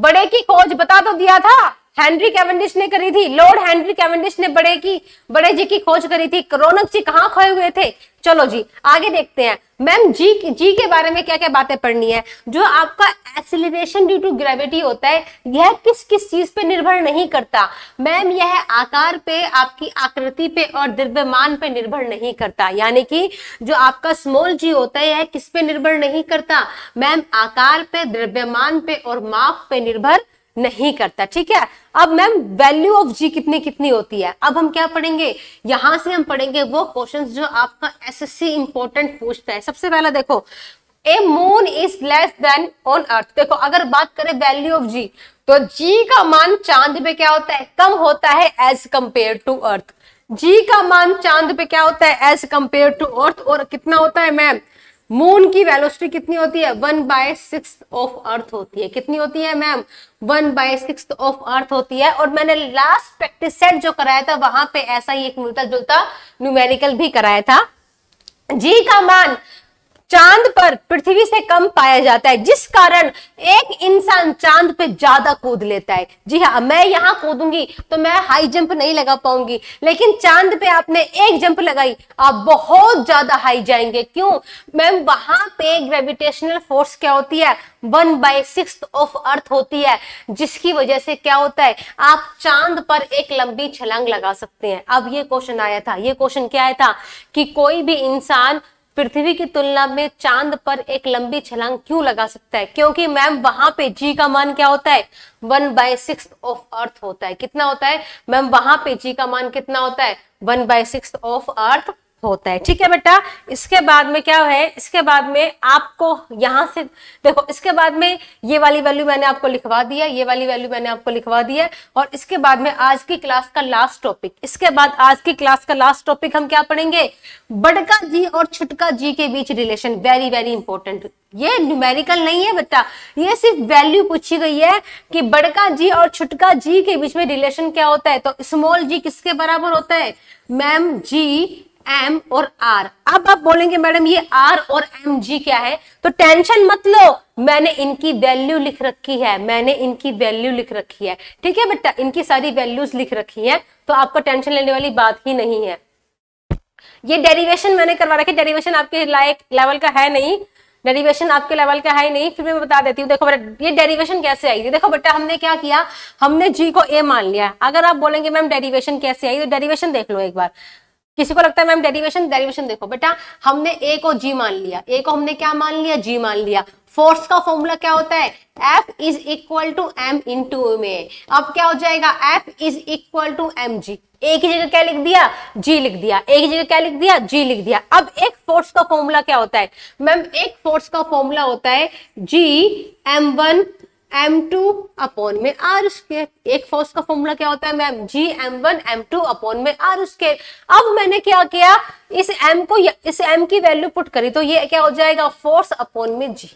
बड़े की खोज बता तो दिया था हेनरी कैवेंडिश ने करी थी लॉर्ड हेनरी कैवेंडिश ने बड़े की बड़े जी की खोज करी थी रौनक जी कहाँ खोए हुए थे चलो जी आगे देखते हैं मैम जी जी के बारे में क्या क्या बातें पढ़नी है जो आपका एक्सिलेशन ड्यू टू ग्रेविटी होता है यह किस किस चीज पे निर्भर नहीं करता मैम यह आकार पे आपकी आकृति पे और द्रव्यमान पे निर्भर नहीं करता यानी कि जो आपका स्मॉल जी होता है यह किस पे निर्भर नहीं करता मैम आकार पे द्रव्यमान पे और माप पे निर्भर नहीं करता ठीक है अब मैम वैल्यू ऑफ जी कितनी कितनी होती है अब हम क्या पढ़ेंगे यहां से हम पढ़ेंगे वो क्वेश्चन जो आपका एसएससी इंपॉर्टेंट पूछता है सबसे पहला देखो a moon is less than on earth देखो अगर बात करें वैल्यू ऑफ जी तो जी का मान चांद पे क्या होता है कम होता है as compared to earth g का मान चांद पे क्या होता है एज कंपेयर टू अर्थ और कितना होता है मैम मून की वेलोसिटी कितनी होती है one by six of earth होती है कितनी होती है ma'am one by six of earth होती है और मैंने लास्ट प्रैक्टिस सेट जो कराया था वहां पे ऐसा ही एक मिलता जुलता न्यूमेरिकल भी कराया था जी का मान चांद पर पृथ्वी से कम पाया जाता है जिस कारण एक इंसान चांद पे ज्यादा कूद लेता है जी हाँ मैं यहाँ कूदूंगी तो मैं हाई जंप नहीं लगा पाऊंगी लेकिन चांद पे आपने एक जंप लगाई आप बहुत ज्यादा हाई जाएंगे क्यों मैम वहां पे ग्रेविटेशनल फोर्स क्या होती है one by six of earth होती है जिसकी वजह से क्या होता है आप चांद पर एक लंबी छलांग लगा सकते हैं अब ये क्वेश्चन आया था ये क्वेश्चन क्या आया था कि कोई भी इंसान पृथ्वी की तुलना में चांद पर एक लंबी छलांग क्यों लगा सकता है क्योंकि मैम वहां पे जी का मान क्या होता है one by six of earth होता है कितना होता है मैम वहां पे जी का मान कितना होता है one by six of earth होता है ठीक है बेटा इसके बाद में क्या है इसके बाद में आपको यहां से देखो इसके बाद में ये वाली वैल्यू मैंने आपको लिखवा दिया ये वाली वैल्यू मैंने आपको लिखवा दिया और इसके बाद में आज की क्लास का लास्ट टॉपिक इसके बाद आज की क्लास का लास्ट टॉपिक हम क्या पढ़ेंगे बड़का जी और छुटका जी के बीच रिलेशन वेरी वेरी इंपॉर्टेंट ये न्यूमेरिकल नहीं है बेटा ये सिर्फ वैल्यू पूछी गई है कि बड़का जी और छुटका जी के बीच में रिलेशन क्या होता है तो स्मॉल जी किसके बराबर होता है मैम जी एम और आर अब आप बोलेंगे मैडम ये आर और एम जी क्या है तो टेंशन मत लो मैंने इनकी वैल्यू लिख रखी है मैंने इनकी वैल्यू लिख रखी है ठीक है बेटा इनकी सारी वैल्यूज लिख रखी है तो आपको टेंशन लेने वाली बात ही नहीं है ये डेरिवेशन मैंने करवा रखी डेरिवेशन आपके लायक लेवल का है नहीं डेरिवेशन आपके लेवल का है नहीं फिर मैं बता देती हूँ देखो बेटा ये डेरिवेशन कैसे आई थी देखो बेटा हमने क्या किया हमने जी को ए मान लिया अगर आप बोलेंगे मैम डेरिवेशन कैसे आई तो डेरिवेशन देख लो एक बार किसी को लगता है मैम डेरिवेशन डेरिवेशन देखो बेटा हमने ए को जी मान लिया ए को हमने क्या मान लिया जी मान लिया फोर्स का फॉर्मूला क्या होता है F is equal to m into टू में अब क्या हो जाएगा F is equal to m g a की जगह क्या लिख दिया जी लिख दिया ए की जगह क्या लिख दिया जी लिख दिया अब एक फोर्स का फॉर्मूला क्या होता है मैम एक फोर्स का फॉर्मूला होता है G M one M two upon में आर स्क्र एक फोर्स का फॉर्मूला क्या होता है ma'am G M one M two upon में आर स्क्र अब मैंने क्या किया इस एम को इस एम की वैल्यू पुट करी तो ये क्या हो जाएगा फोर्स अपॉन में जी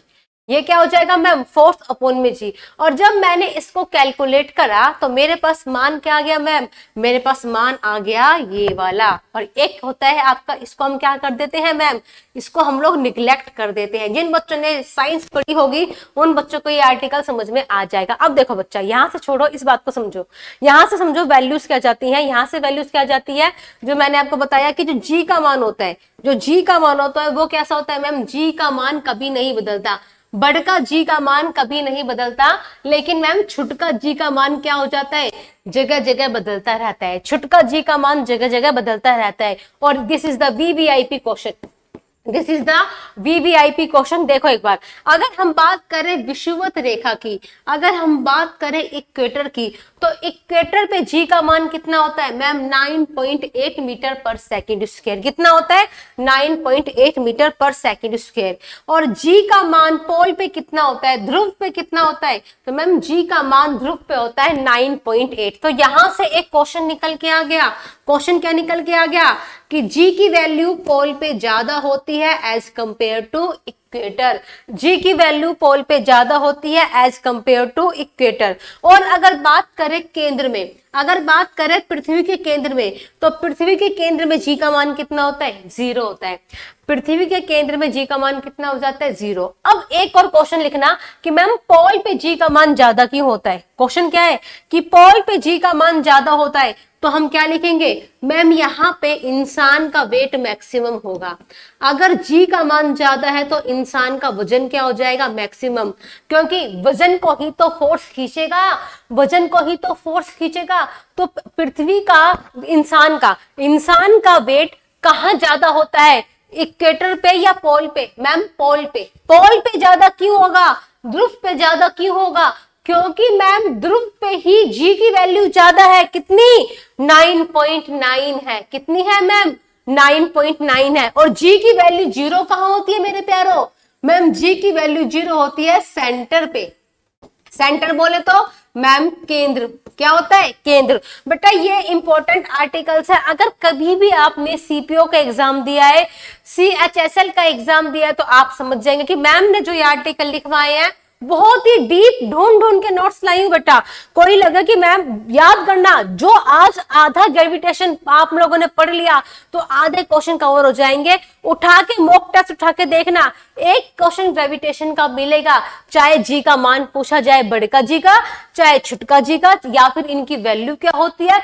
ये क्या हो जाएगा मैम फोर्थ अपॉन में जी और जब मैंने इसको कैलकुलेट करा तो मेरे पास मान क्या आ गया मैम मेरे पास मान आ गया ये वाला और एक होता है आपका इसको हम क्या कर देते हैं मैम इसको हम लोग निग्लेक्ट कर देते हैं जिन बच्चों ने साइंस पढ़ी होगी उन बच्चों को ये आर्टिकल समझ में आ जाएगा अब देखो बच्चा यहाँ से छोड़ो इस बात को समझो यहाँ से समझो वैल्यूज क्या जाती है यहाँ से वैल्यूज क्या जाती है जो मैंने आपको बताया कि जो जी का मान होता है जो जी का मान होता है वो कैसा होता है मैम जी का मान कभी नहीं बदलता बड़का जी का मान कभी नहीं बदलता लेकिन मैम छुटका जी का मान क्या हो जाता है जगह जगह बदलता रहता है छुटका जी का मान जगह जगह बदलता रहता है और this is the P question this is the VVIP question देखो एक बार अगर हम बात करें विषुवत रेखा की अगर हम बात करें इक्वेटर की तो इक्वेटर पे जी का मान कितना होता है ma'am 9.8 metre per second square कितना होता है 9.8 मीटर पर सेकंड स्क्वायर और जी का मान पोल पे कितना होता है ध्रुव पे कितना होता है तो मैम जी का मान ध्रुव पे होता है एट तो यहां से एक क्वेश्चन निकल के आ गया क्वेश्चन क्या निकल के आ गया कि जी की वैल्यू पोल पे ज्यादा होती है as compared to equator g की वैल्यू पोल पे ज्यादा होती है एज कंपेयर टू इक्वेटर और अगर बात करें केंद्र में अगर बात करें पृथ्वी के केंद्र में तो पृथ्वी के केंद्र में जी का मान कितना होता है जीरो होता है पृथ्वी के केंद्र में जी का मान कितना हो जाता है जीरो अब एक और क्वेश्चन लिखना कि मैम पॉल पे जी का मान ज्यादा क्यों होता है क्वेश्चन क्या है कि पॉल पे जी का मान ज्यादा होता है तो हम क्या लिखेंगे मैम यहाँ पे इंसान का वेट मैक्सिमम होगा अगर जी का मान ज्यादा है तो इंसान का वजन क्या हो जाएगा मैक्सिमम क्योंकि वजन को ही तो फोर्स खींचेगा वजन को ही तो फोर्स खींचेगा तो पृथ्वी का इंसान का इंसान का वेट कहाँ ज्यादा होता है इक्वेटर पे या पोल पे मैम पोल पे पोल पे ज्यादा क्यों होगा ध्रुव पे ज्यादा क्यों होगा क्योंकि मैम ध्रुव पे ही जी की वैल्यू ज्यादा है कितनी 9.9 है कितनी है मैम 9.9 है और जी की वैल्यू जीरो कहाँ होती है मेरे प्यारो मैम जी की वैल्यू जीरो होती है सेंटर पे सेंटर बोले तो मैम केंद्र क्या होता है केंद्र बेटा ये इंपॉर्टेंट आर्टिकल्स है अगर कभी भी आपने सीपीओ का एग्जाम दिया है सीएचएसएल का एग्जाम दिया है तो आप समझ जाएंगे कि मैम ने जो ये आर्टिकल लिखवाए हैं बहुत ही डीप ढूंढ ढूंढ के नोट्स लाई हूँ बेटा कोई लगा कि मैम याद करना जो आज आधा ग्रेविटेशन आप लोगों ने पढ़ लिया तो आधे क्वेश्चन कवर हो जाएंगे उठा के मॉक टेस्ट उठा के देखना एक क्वेश्चन ग्रेविटेशन का मिलेगा चाहे जी का मान पूछा जाए बड़का जी का चाहे छुटका जी का या फिर इनकी वैल्यू क्या होती है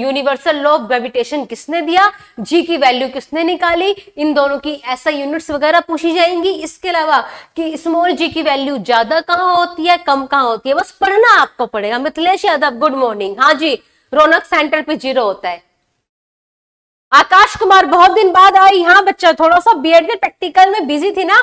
यूनिवर्सल लॉ ऑफ ग्रेविटेशन किसने दिया जी की वैल्यू किसने निकाली इन दोनों की ऐसा यूनिट्स वगैरह पूछी जाएंगी इसके अलावा कि स्मॉल जी की वैल्यू ज्यादा ज्यादा कहाँ होती है कम कहाँ होती है बस पढ़ना आपको पड़ेगा मिथिलेश यादव गुड मॉर्निंग हाँ जी रौनक सेंटर पे जीरो होता है आकाश कुमार बहुत दिन बाद आई हाँ बच्चा थोड़ा सा बी के प्रैक्टिकल में बिजी थी ना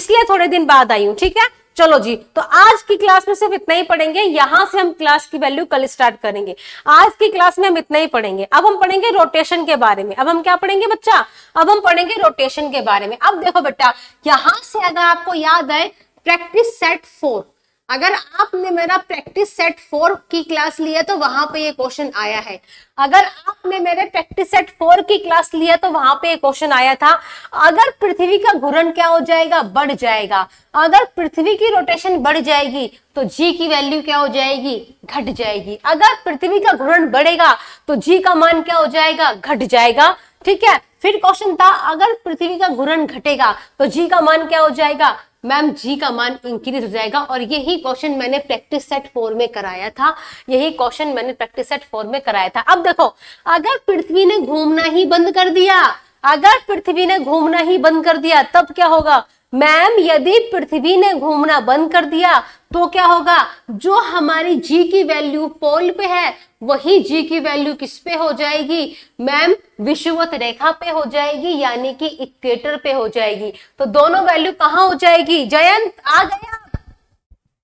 इसलिए थोड़े दिन बाद आई हूँ ठीक है चलो जी तो आज की क्लास में सिर्फ इतना ही पढ़ेंगे यहां से हम क्लास की वैल्यू कल स्टार्ट करेंगे आज की क्लास में हम इतना ही पढ़ेंगे अब हम पढ़ेंगे रोटेशन के बारे में अब हम क्या पढ़ेंगे बच्चा अब हम पढ़ेंगे रोटेशन के बारे में अब देखो बेटा यहां से अगर आपको याद है प्रैक्टिस सेट फोर अगर आपने मेरा प्रैक्टिस सेट फोर की क्लास लिया तो वहां पे ये क्वेश्चन आया है अगर आपने मेरे प्रैक्टिस सेट फोर की क्लास लिया तो वहां पे ये क्वेश्चन आया था अगर पृथ्वी का घूर्ण क्या हो जाएगा बढ़ जाएगा अगर पृथ्वी की रोटेशन बढ़ जाएगी तो जी की वैल्यू क्या हो जाएगी घट जाएगी अगर पृथ्वी का घूर्ण बढ़ेगा तो जी का मान क्या हो जाएगा घट जाएगा ठीक है फिर क्वेश्चन था अगर पृथ्वी का घूर्ण घटेगा तो जी का मान क्या हो जाएगा मैम जी का मान इंक्रीज हो जाएगा और यही क्वेश्चन मैंने प्रैक्टिस सेट फोर में कराया था यही क्वेश्चन मैंने प्रैक्टिस सेट फोर में कराया था अब देखो अगर पृथ्वी ने घूमना ही बंद कर दिया अगर पृथ्वी ने घूमना ही बंद कर दिया तब क्या होगा मैम यदि पृथ्वी ने घूमना बंद कर दिया तो क्या होगा जो हमारी जी की वैल्यू पोल पे है वही जी की वैल्यू किस पे हो जाएगी मैम विषुवत रेखा पे हो जाएगी यानी कि इक्वेटर पे हो जाएगी तो दोनों वैल्यू कहाँ हो जाएगी जयंत आ गया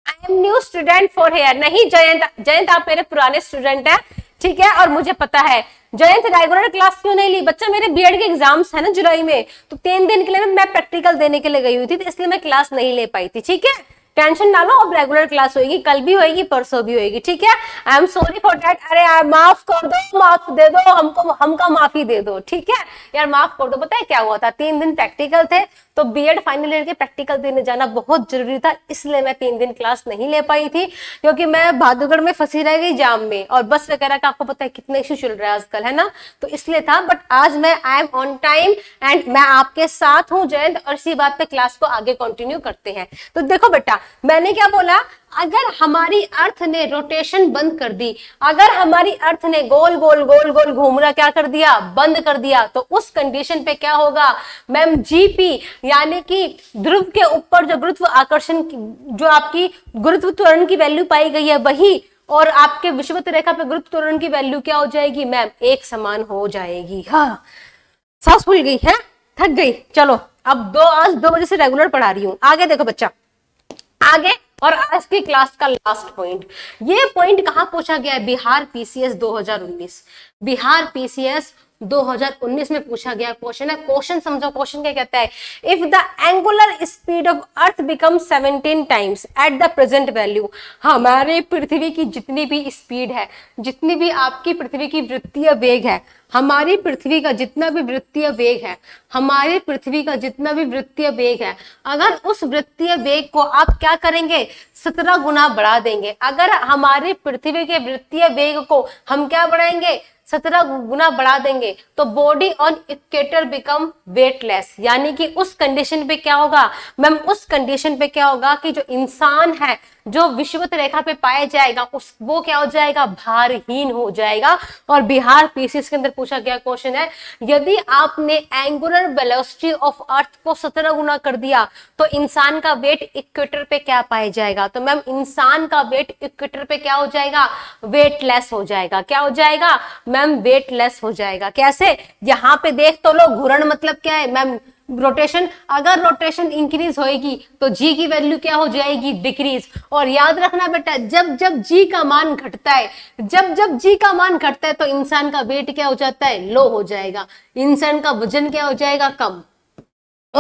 I am new student for here नहीं जयंत जयंत आप मेरे पुराने स्टूडेंट है ठीक है और मुझे पता है जयंत रायगुनर क्लास क्यों नहीं ली बच्चा मेरे बीएड के एग्जाम्स है ना जुलाई में तो तीन दिन के लिए मैं प्रैक्टिकल देने के लिए गई हुई थी तो इसलिए मैं क्लास नहीं ले पाई थी ठीक है टेंशन ना लो अब रेगुलर क्लास होगी कल भी होगी परसों भी होगी ठीक है I am sorry for date अरे यार माफ कर दो माफ दे दो हमको हमका माफी दे दो ठीक है यार माफ कर दो पता है क्या हुआ था तीन दिन प्रैक्टिकल थे तो बी एड फाइनल ईयर के प्रैक्टिकल देने जाना बहुत जरूरी था इसलिए मैं तीन दिन क्लास नहीं ले पाई थी क्योंकि मैं भादुगढ़ में फंसी रह गई जाम में और बस वगैरह का आपको पता है कितना इशू चल रहा है आजकल है ना तो इसलिए था बट आज मैं I am on time and मैं आपके साथ हूँ जयंत और इसी बात पे क्लास को आगे कंटिन्यू करते हैं तो देखो बेटा मैंने क्या बोला अगर हमारी अर्थ ने रोटेशन बंद कर दी अगर हमारी अर्थ ने गोल गोल गोल गोल घूमना क्या कर दिया बंद कर दिया तो उस कंडीशन पे क्या होगा मैम जीपी यानी कि ध्रुव के ऊपर जो गुरुत्व आकर्षण जो आपकी गुरुत्व त्वरण की वैल्यू पाई गई है वही और आपके विषुवत रेखा पे गुरुत्व त्वरण की वैल्यू क्या हो जाएगी मैम एक समान हो जाएगी हाँ सांस भूल गई है थक गई चलो अब दो आज दो बजे से रेगुलर पढ़ा रही हूँ आगे देखो बच्चा आगे और आज की क्लास का लास्ट पॉइंट ये पॉइंट कहाँ पूछा गया है बिहार पीसीएस 2019 बिहार पीसीएस 2019 में पूछा गया क्वेश्चन है क्वेश्चन समझो क्वेश्चन क्या कहता है if the angular speed of earth become 17 times at the present value हमारे पृथ्वी की जितनी भी स्पीड है जितनी भी आपकी पृथ्वी की वृत्तीय वेग है हमारी पृथ्वी का जितना भी वृत्तीय वेग है हमारे पृथ्वी का जितना भी वृत्तीय वेग है अगर उस वृत्तीय वेग को आप क्या करेंगे सत्रह गुना बढ़ा देंगे अगर हमारे पृथ्वी के वृत्तीय वेग को हम क्या बढ़ाएंगे सत्रह गुना बढ़ा देंगे तो body on equator become weightless यानी कि उस कंडीशन पे क्या होगा मैम उस कंडीशन पे क्या होगा कि जो इंसान है जो विश्वत रेखा पे पाया जाएगा उस वो क्या हो जाएगा भारहीन हो जाएगा और बिहार पीसीएस के अंदर पूछा गया क्वेश्चन है यदि आपने एंगुलर वेलोसिटी ऑफ अर्थ को सत्रह गुना कर दिया तो इंसान का वेट इक्वेटर पे क्या पाया जाएगा तो मैम इंसान का वेट इक्वेटर पे क्या हो जाएगा वेटलेस हो जाएगा क्या हो जाएगा मैम मैम वेट लेस हो जाएगा कैसे यहाँ पे देख तो लो घूर्ण मतलब क्या है मैम रोटेशन अगर रोटेशन इंक्रीज होएगी तो जी की वैल्यू क्या हो जाएगी डिक्रीज और याद रखना बेटा जब जब जी का मान घटता है जब जब जी का मान घटता है तो इंसान का वेट क्या हो जाता है लो हो जाएगा इंसान का वजन क्या हो जाएगा कम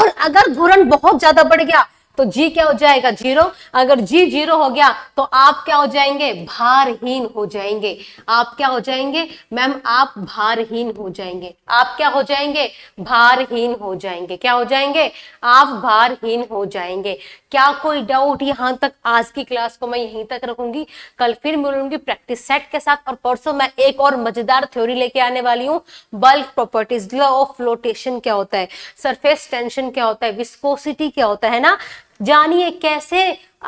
और अगर घूरण बहुत ज्यादा बढ़ गया तो जी क्या हो जाएगा जीरो अगर जी जीरो हो गया तो आप क्या हो जाएंगे भारहीन हो जाएंगे आप क्या हो जाएंगे मैम आप भारहीन हो जाएंगे आप क्या हो जाएंगे भारहीन हो जाएंगे क्या हो जाएंगे आप भारहीन हो जाएंगे क्या कोई डाउट यहां तक आज की क्लास को मैं यहीं तक रखूंगी कल फिर मिलूंगी प्रैक्टिस सेट के साथ और परसों मैं एक और मजेदार थ्योरी लेके आने वाली हूँ bulk properties law of flotation क्या होता है सरफेस टेंशन क्या होता है विस्कोसिटी क्या होता है ना जानिए कैसे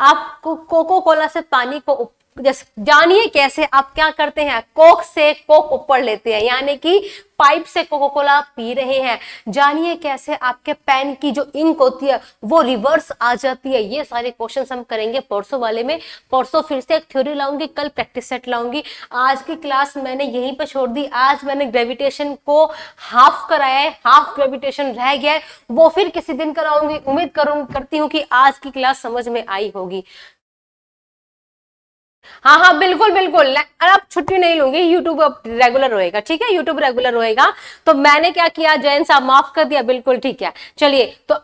आप कोको कोला से पानी को जानिए कैसे आप क्या करते हैं कोक से कोक ऊपर लेते हैं यानी कि पाइप से कोको कोला पी रहे हैं जानिए कैसे आपके पेन की जो इंक होती है वो रिवर्स आ जाती है ये सारे क्वेश्चन हम करेंगे परसों वाले में परसों फिर से एक थ्योरी लाऊंगी कल प्रैक्टिस सेट लाऊंगी आज की क्लास मैंने यहीं पर छोड़ दी आज मैंने ग्रेविटेशन को हाफ कराया है हाफ ग्रेविटेशन रह गया है वो फिर किसी दिन कराऊंगी उम्मीद करूँ करती हूँ कि आज की क्लास समझ में आई होगी हाँ हाँ बिल्कुल बिल्कुल अब छुट्टी नहीं लूंगी यूट्यूब अब रेगुलर रहेगा ठीक है यूट्यूब रेगुलर रहेगा तो मैंने क्या किया जैन साहब माफ कर दिया बिल्कुल ठीक है चलिए तो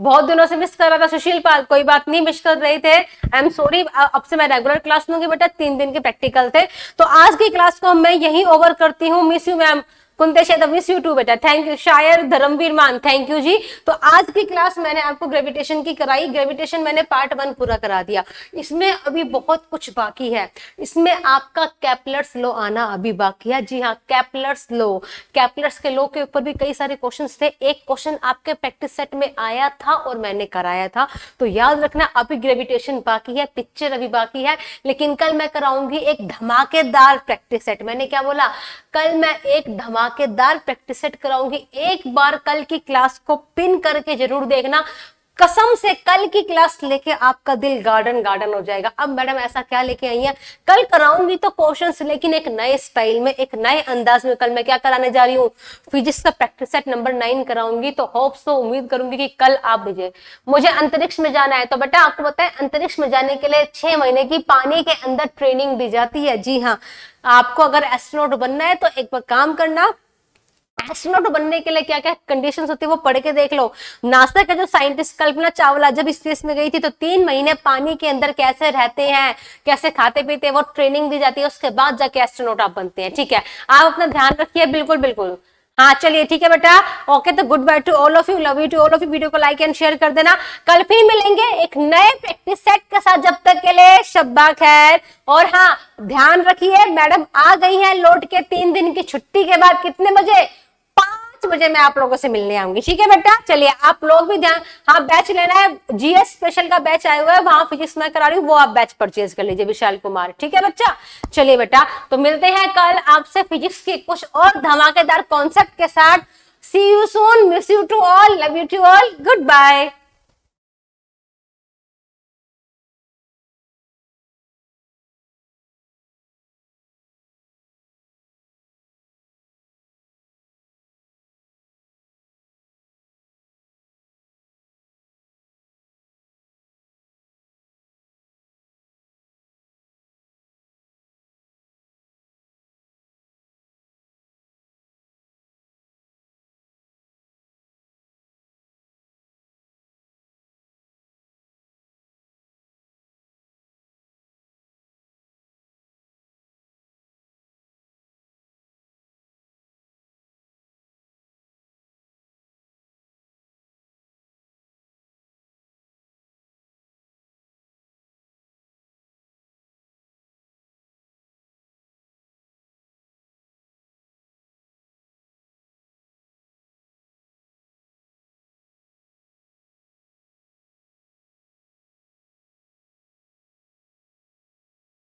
बहुत दिनों से मिस कर रहा था सुशील पाल कोई बात नहीं मिस कर रहे थे आई एम सॉरी अब से मैं रेगुलर क्लास लूंगी बेटा तीन दिन के प्रैक्टिकल थे तो आज की क्लास को मैं यही ओवर करती हूँ miss you ma'am Kuntesh Yadav miss you too बेटा थैंक यू शायर धर्मवीर मान थैंक यू जी तो आज की क्लास मैंने आपको ग्रेविटेशन की कराई ग्रेविटेशन मैंने पार्ट वन पूरा करा दिया इसमें अभी बहुत कुछ बाकी है इसमें आपका कैपलर्स लो आना अभी बाकी है जी हाँ कैपलर्स लो कैपलर्स के लो के ऊपर भी कई सारे क्वेश्चन थे एक क्वेश्चन आपके प्रैक्टिस सेट में आया था और मैंने कराया था तो याद रखना अभी ग्रेविटेशन बाकी है पिक्चर अभी बाकी है लेकिन कल मैं कराऊंगी एक धमाकेदार प्रैक्टिस सेट मैंने क्या बोला कल मैं एक धमाके धमाकेदार प्रैक्टिस सेट कराऊंगी एक बार कल की क्लास को पिन करके जरूर देखना कसम से कल की क्लास लेके आपका दिल गार्डन गार्डन हो जाएगा अब मैडम ऐसा क्या लेके आई है कल कराऊंगी तो क्वेश्चंस लेकिन एक नए स्टाइल में एक नए अंदाज में कल मैं क्या कराने जा रही हूँ फिजिक्स का प्रैक्टिस सेट नंबर नाइन कराऊंगी तो होप सो उम्मीद करूंगी कि कल आप मुझे मुझे अंतरिक्ष में जाना है तो बेटा आपको बताए अंतरिक्ष में जाने के लिए छह महीने की पानी के अंदर ट्रेनिंग दी जाती है जी हाँ आपको अगर एस्ट्रोनोट बनना है तो एक बार काम करना एस्ट्रोनॉट बनने के लिए क्या क्या कंडीशंस होती है वो पढ़ के देख लो नासा का जो साइंटिस्ट कल्पना चावला जब स्पेस में गई थी तो तीन महीने पानी के अंदर कैसे रहते हैं कैसे खाते पीते हैं वो ट्रेनिंग दी जाती है उसके बाद जाके एस्ट्रोनॉट आप बनते हैं ठीक है आप अपना ध्यान रखिए बिल्कुल बिल्कुल हाँ चलिए ठीक है बेटा ओके तो good bye to all of you love you to all of you video को लाइक एंड शेयर कर देना कल फिर मिलेंगे एक नए प्रैक्टिस सेट के साथ जब तक के लिए शब्बा खैर और हाँ ध्यान रखिए मैडम आ गई हैं लौट के तीन दिन की छुट्टी के बाद कितने बजे पांच बजे मैं आप लोगों से मिलने आऊंगी ठीक है बेटा चलिए आप लोग भी ध्यान हाँ बैच लेना है जीएस स्पेशल का बैच आया हुआ है वहां फिजिक्स में करा रही हूँ वो आप बैच परचेज कर लीजिए विशाल कुमार ठीक है बच्चा चलिए बेटा तो मिलते हैं कल आपसे फिजिक्स के कुछ और धमाकेदार कॉन्सेप्ट के साथ see you soon miss you to all love you to all good bye